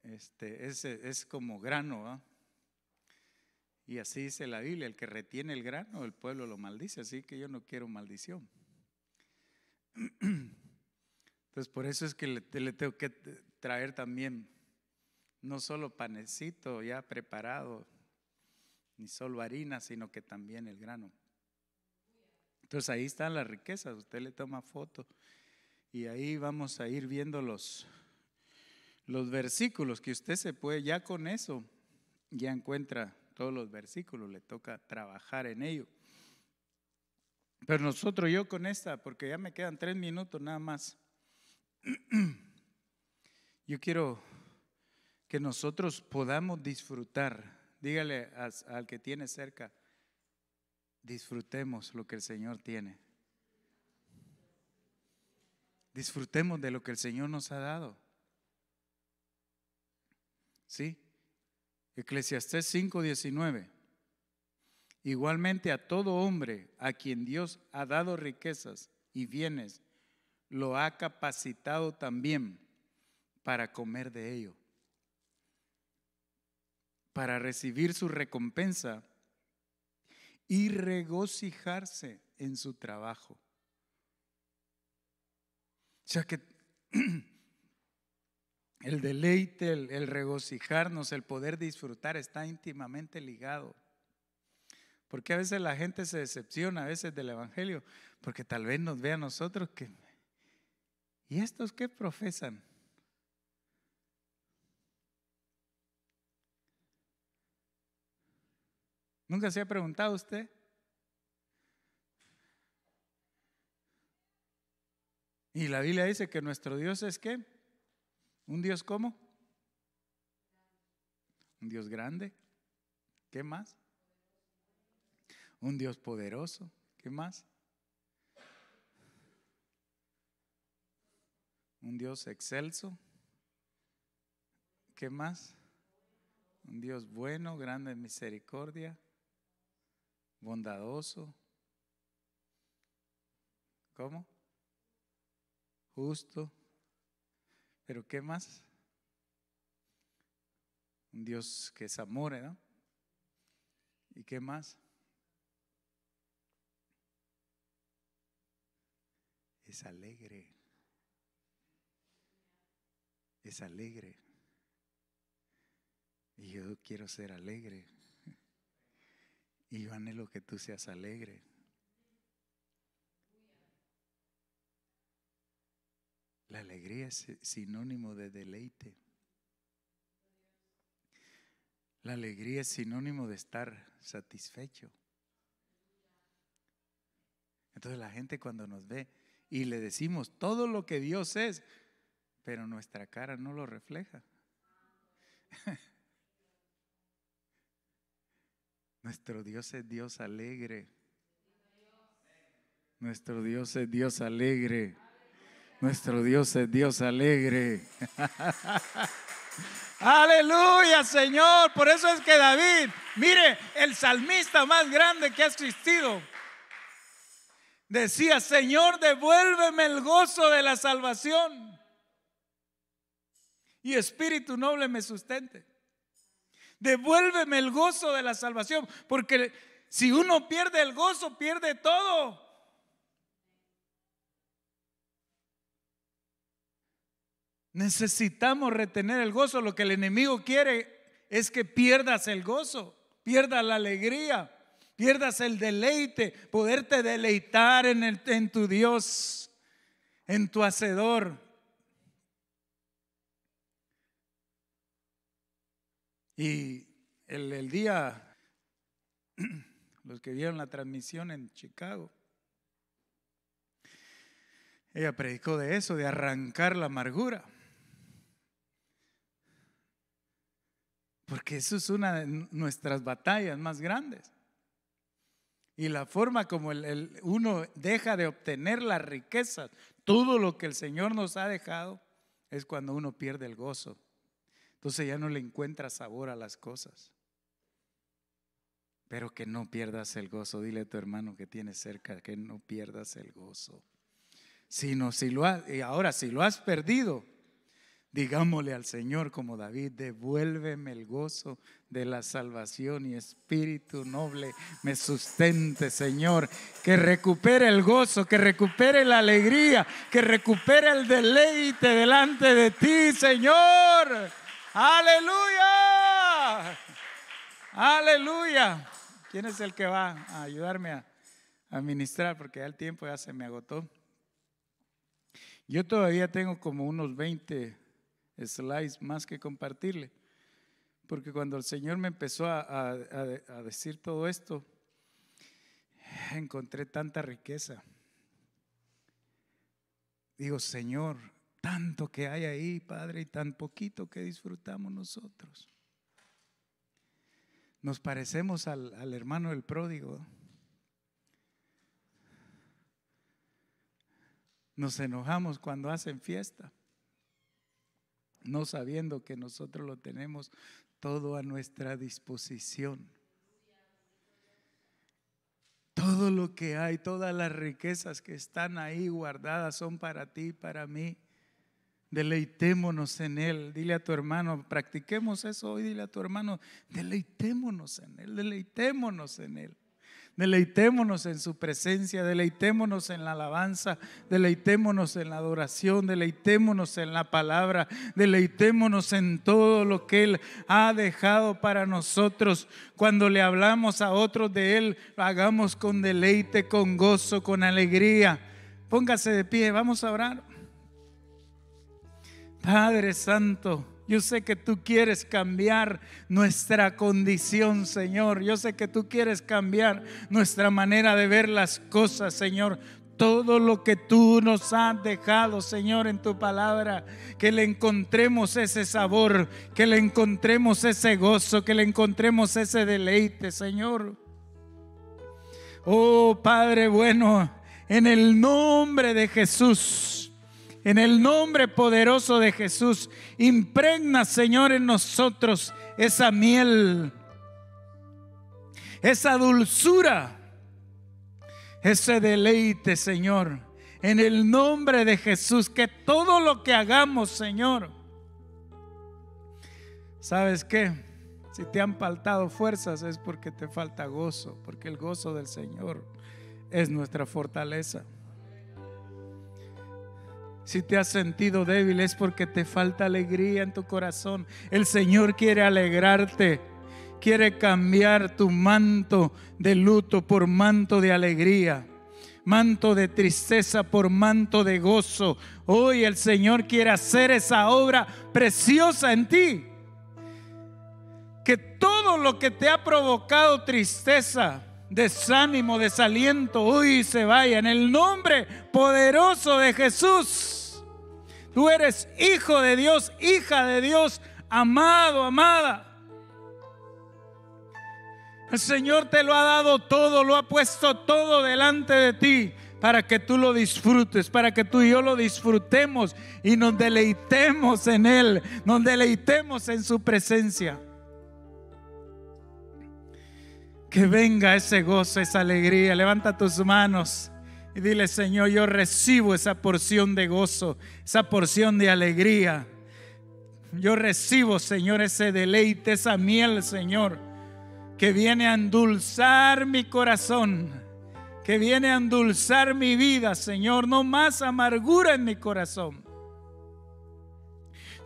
este, es, es como grano. Y así dice la Biblia, el que retiene el grano, el pueblo lo maldice, así que yo no quiero maldición. <clears throat> Entonces, por eso es que le, tengo que traer también, no solo panecito ya preparado, ni solo harina, sino que también el grano. Entonces ahí están las riquezas, usted le toma foto y ahí vamos a ir viendo los, los versículos que usted se puede, ya con eso, ya encuentra todos los versículos, le toca trabajar en ello. Pero nosotros, yo con esta, porque ya me quedan tres minutos nada más, <clears throat> Yo quiero que nosotros podamos disfrutar. Dígale al que tiene cerca, disfrutemos lo que el Señor tiene. Disfrutemos de lo que el Señor nos ha dado. ¿Sí? Eclesiastés 5:19. Igualmente a todo hombre a quien Dios ha dado riquezas y bienes lo ha capacitado también para comer de ello, para recibir su recompensa y regocijarse en su trabajo. O sea que <clears throat> el deleite, el, regocijarnos, el poder disfrutar está íntimamente ligado. Porque a veces la gente se decepciona a veces del Evangelio, porque tal vez nos vea a nosotros que ¿Y estos qué profesan? ¿Nunca se ha preguntado usted? Y la Biblia dice que nuestro Dios es qué? ¿Un Dios cómo? Un Dios grande. ¿Qué más? Un Dios poderoso. ¿Qué más? un Dios excelso. ¿Qué más? Un Dios bueno, grande en misericordia, bondadoso. ¿Cómo? Justo. ¿Pero qué más? Un Dios que es amor, ¿no? ¿eh? ¿Y qué más? Es alegre es alegre. Y yo quiero ser alegre. Y yo anhelo que tú seas alegre. La alegría es sinónimo de deleite. La alegría es sinónimo de estar satisfecho. Entonces la gente cuando nos ve y le decimos todo lo que Dios es, pero nuestra cara no lo refleja. <laughs> Nuestro Dios es Dios alegre. Nuestro Dios es Dios alegre. Nuestro Dios es Dios alegre. <laughs> Aleluya, Señor. Por eso es que David, mire, el salmista más grande que ha existido, decía, Señor, devuélveme el gozo de la salvación y espíritu noble me sustente. Devuélveme el gozo de la salvación, porque si uno pierde el gozo, pierde todo. Necesitamos retener el gozo. Lo que el enemigo quiere es que pierdas el gozo, pierdas la alegría, pierdas el deleite, poderte deleitar en, en tu Dios, en tu Hacedor. Y el, día, <clears throat> los que vieron la transmisión en Chicago, ella predicó de eso, de arrancar la amargura. Porque eso es una de nuestras batallas más grandes. Y la forma como el, uno deja de obtener las riquezas, todo lo que el Señor nos ha dejado, es cuando uno pierde el gozo entonces ya no le encuentra sabor a las cosas. Pero que no pierdas el gozo. Dile a tu hermano que tiene cerca que no pierdas el gozo. Sino si lo y ahora si lo has perdido, digámosle al Señor como David, devuélveme el gozo de la salvación y espíritu noble me sustente, Señor, que recupere el gozo, que recupere la alegría, que recupere el deleite delante de ti, Señor. Aleluya. Aleluya. ¿Quién es el que va a ayudarme a administrar? Porque ya el tiempo ya se me agotó. Yo todavía tengo como unos 20 slides más que compartirle. Porque cuando el Señor me empezó a, a decir todo esto, encontré tanta riqueza. Digo, Señor, tanto que hay ahí, Padre, y tan poquito que disfrutamos nosotros. Nos parecemos al, hermano del pródigo. Nos enojamos cuando hacen fiesta, no sabiendo que nosotros lo tenemos todo a nuestra disposición. Todo lo que hay, todas las riquezas que están ahí guardadas son para ti y para mí deleitémonos en Él. Dile a tu hermano, practiquemos eso hoy, dile a tu hermano, deleitémonos en Él, deleitémonos en Él. Deleitémonos en su presencia, deleitémonos en la alabanza, deleitémonos en la adoración, deleitémonos en la palabra, deleitémonos en todo lo que Él ha dejado para nosotros. Cuando le hablamos a otros de Él, lo hagamos con deleite, con gozo, con alegría. Póngase de pie, vamos a orar. Padre Santo, yo sé que tú quieres cambiar nuestra condición, Señor. Yo sé que tú quieres cambiar nuestra manera de ver las cosas, Señor. Todo lo que tú nos has dejado, Señor, en tu palabra, que le encontremos ese sabor, que le encontremos ese gozo, que le encontremos ese deleite, Señor. Oh Padre bueno, en el nombre de Jesús. En el nombre poderoso de Jesús, impregna, Señor, en nosotros esa miel, esa dulzura, ese deleite, Señor. En el nombre de Jesús, que todo lo que hagamos, Señor, ¿sabes qué? Si te han faltado fuerzas es porque te falta gozo, porque el gozo del Señor es nuestra fortaleza. Si te has sentido débil es porque te falta alegría en tu corazón. El Señor quiere alegrarte, quiere cambiar tu manto de luto por manto de alegría, manto de tristeza por manto de gozo. Hoy el Señor quiere hacer esa obra preciosa en ti. Que todo lo que te ha provocado tristeza, desánimo, desaliento, hoy se vaya. En el nombre poderoso de Jesús, tú eres hijo de Dios, hija de Dios, amado, amada. El Señor te lo ha dado todo, lo ha puesto todo delante de ti para que tú lo disfrutes, para que tú y yo lo disfrutemos y nos deleitemos en Él, nos deleitemos en su presencia que venga ese gozo, esa alegría. Levanta tus manos y dile, Señor, yo recibo esa porción de gozo, esa porción de alegría. Yo recibo, Señor, ese deleite, esa miel, Señor, que viene a endulzar mi corazón, que viene a endulzar mi vida, Señor. No más amargura en mi corazón,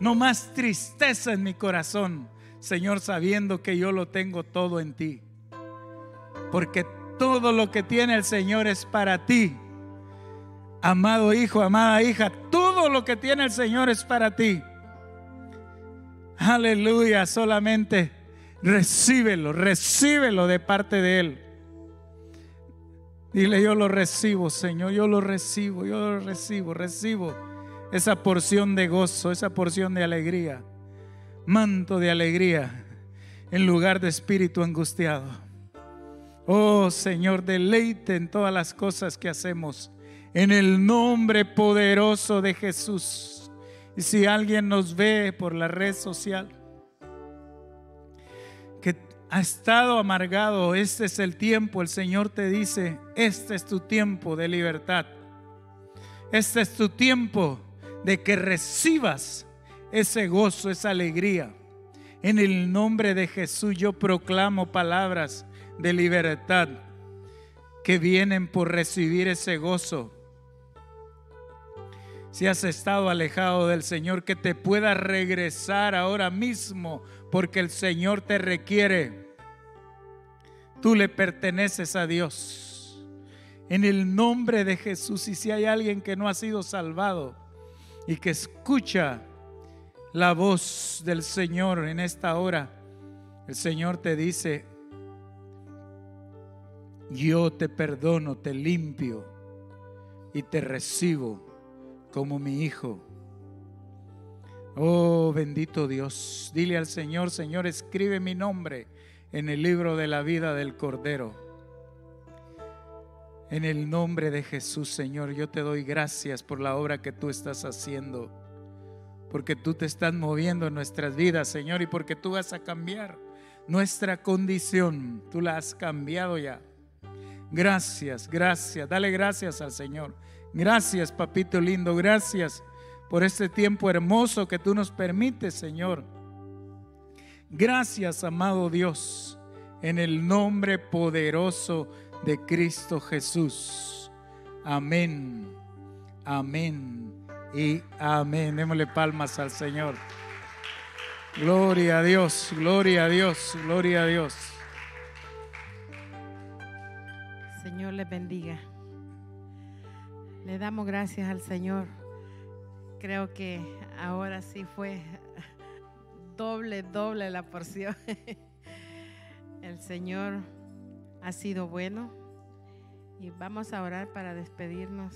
no más tristeza en mi corazón, Señor, sabiendo que yo lo tengo todo en ti porque todo lo que tiene el Señor es para ti. Amado hijo, amada hija, todo lo que tiene el Señor es para ti. Aleluya, solamente recíbelo, recíbelo de parte de Él. Dile, yo lo recibo, Señor, yo lo recibo, yo lo recibo, recibo esa porción de gozo, esa porción de alegría, manto de alegría en lugar de espíritu angustiado. Oh Señor, deleite en todas las cosas que hacemos. En el nombre poderoso de Jesús. Y si alguien nos ve por la red social que ha estado amargado, este es el tiempo. El Señor te dice, este es tu tiempo de libertad. Este es tu tiempo de que recibas ese gozo, esa alegría. En el nombre de Jesús yo proclamo palabras de libertad que vienen por recibir ese gozo. Si has estado alejado del Señor, que te pueda regresar ahora mismo, porque el Señor te requiere. Tú le perteneces a Dios. En el nombre de Jesús, y si hay alguien que no ha sido salvado y que escucha la voz del Señor en esta hora, el Señor te dice, yo te perdono, te limpio y te recibo como mi hijo. Oh bendito Dios, dile al Señor, Señor, escribe mi nombre en el libro de la vida del Cordero. En el nombre de Jesús, Señor, yo te doy gracias por la obra que tú estás haciendo, porque tú te estás moviendo en nuestras vidas, Señor, y porque tú vas a cambiar nuestra condición. Tú la has cambiado ya. Gracias, gracias. Dale gracias al Señor. Gracias, papito lindo. Gracias por este tiempo hermoso que tú nos permites, Señor. Gracias, amado Dios, en el nombre poderoso de Cristo Jesús. Amén, amén y amén. Démosle palmas al Señor. Gloria a Dios, gloria a Dios, gloria a Dios. Señor les bendiga. Le damos gracias al Señor. Creo que ahora sí fue doble, doble la porción. <laughs> El Señor ha sido bueno y vamos a orar para despedirnos.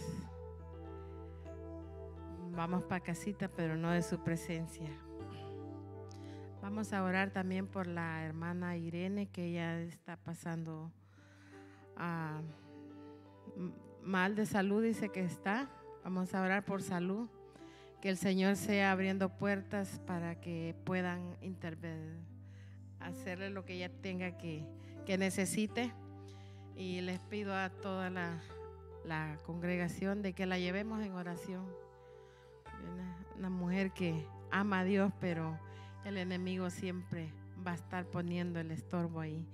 Vamos para casita, pero no de su presencia. Vamos a orar también por la hermana Irene, que ya está pasando mal de salud, dice que está. Vamos a orar por salud. Que el Señor sea abriendo puertas para que puedan intervenir, hacerle lo que ella tenga que, que necesite. Y les pido a toda la, congregación de que la llevemos en oración. una, mujer que ama a Dios, pero el enemigo siempre va a estar poniendo el estorbo ahí.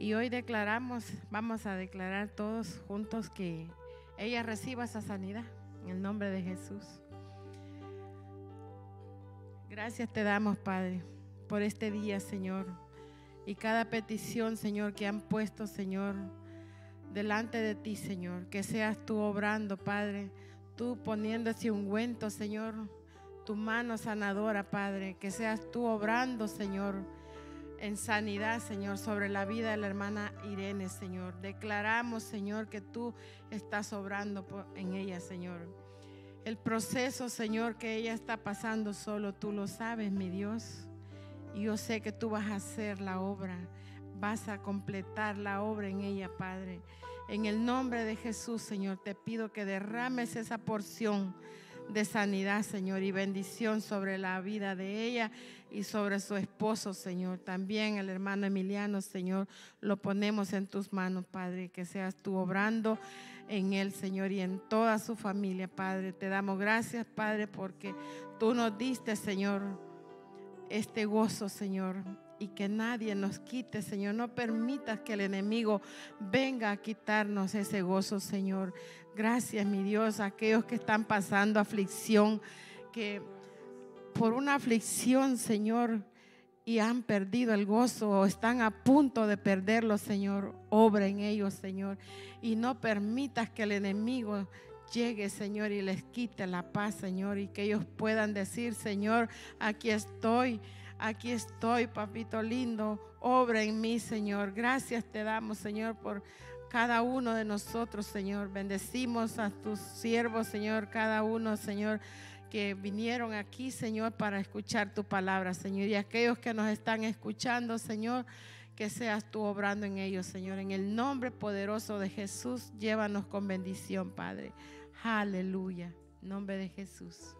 Y hoy declaramos, vamos a declarar todos juntos que ella reciba esa sanidad en el nombre de Jesús. Gracias te damos, Padre, por este día, Señor. Y cada petición, Señor, que han puesto, Señor, delante de ti, Señor. Que seas tú obrando, Padre. Tú poniendo ese ungüento, Señor. Tu mano sanadora, Padre. Que seas tú obrando, Señor en sanidad, Señor, sobre la vida de la hermana Irene, Señor. Declaramos, Señor, que tú estás obrando en ella, Señor. El proceso, Señor, que ella está pasando solo, tú lo sabes, mi Dios. Y yo sé que tú vas a hacer la obra, vas a completar la obra en ella, Padre. En el nombre de Jesús, Señor, te pido que derrames esa porción de sanidad, Señor, y bendición sobre la vida de ella y sobre su esposo, Señor. También el hermano Emiliano, Señor, lo ponemos en tus manos, Padre, que seas tú obrando en él, Señor, y en toda su familia, Padre. Te damos gracias, Padre, porque tú nos diste, Señor, este gozo, Señor, y que nadie nos quite, Señor. No permitas que el enemigo venga a quitarnos ese gozo, Señor. Gracias, mi Dios, a aquellos que están pasando aflicción, que por una aflicción, Señor, y han perdido el gozo o están a punto de perderlo, Señor, obra en ellos, Señor. Y no permitas que el enemigo llegue, Señor, y les quite la paz, Señor, y que ellos puedan decir, Señor, aquí estoy. Aquí estoy, papito lindo. Obra en mí, Señor. Gracias te damos, Señor, por cada uno de nosotros, Señor. Bendecimos a tus siervos, Señor, cada uno, Señor que vinieron aquí, Señor, para escuchar tu palabra, Señor. Y aquellos que nos están escuchando, Señor, que seas tú obrando en ellos, Señor. En el nombre poderoso de Jesús, llévanos con bendición, Padre. Aleluya. Nombre de Jesús.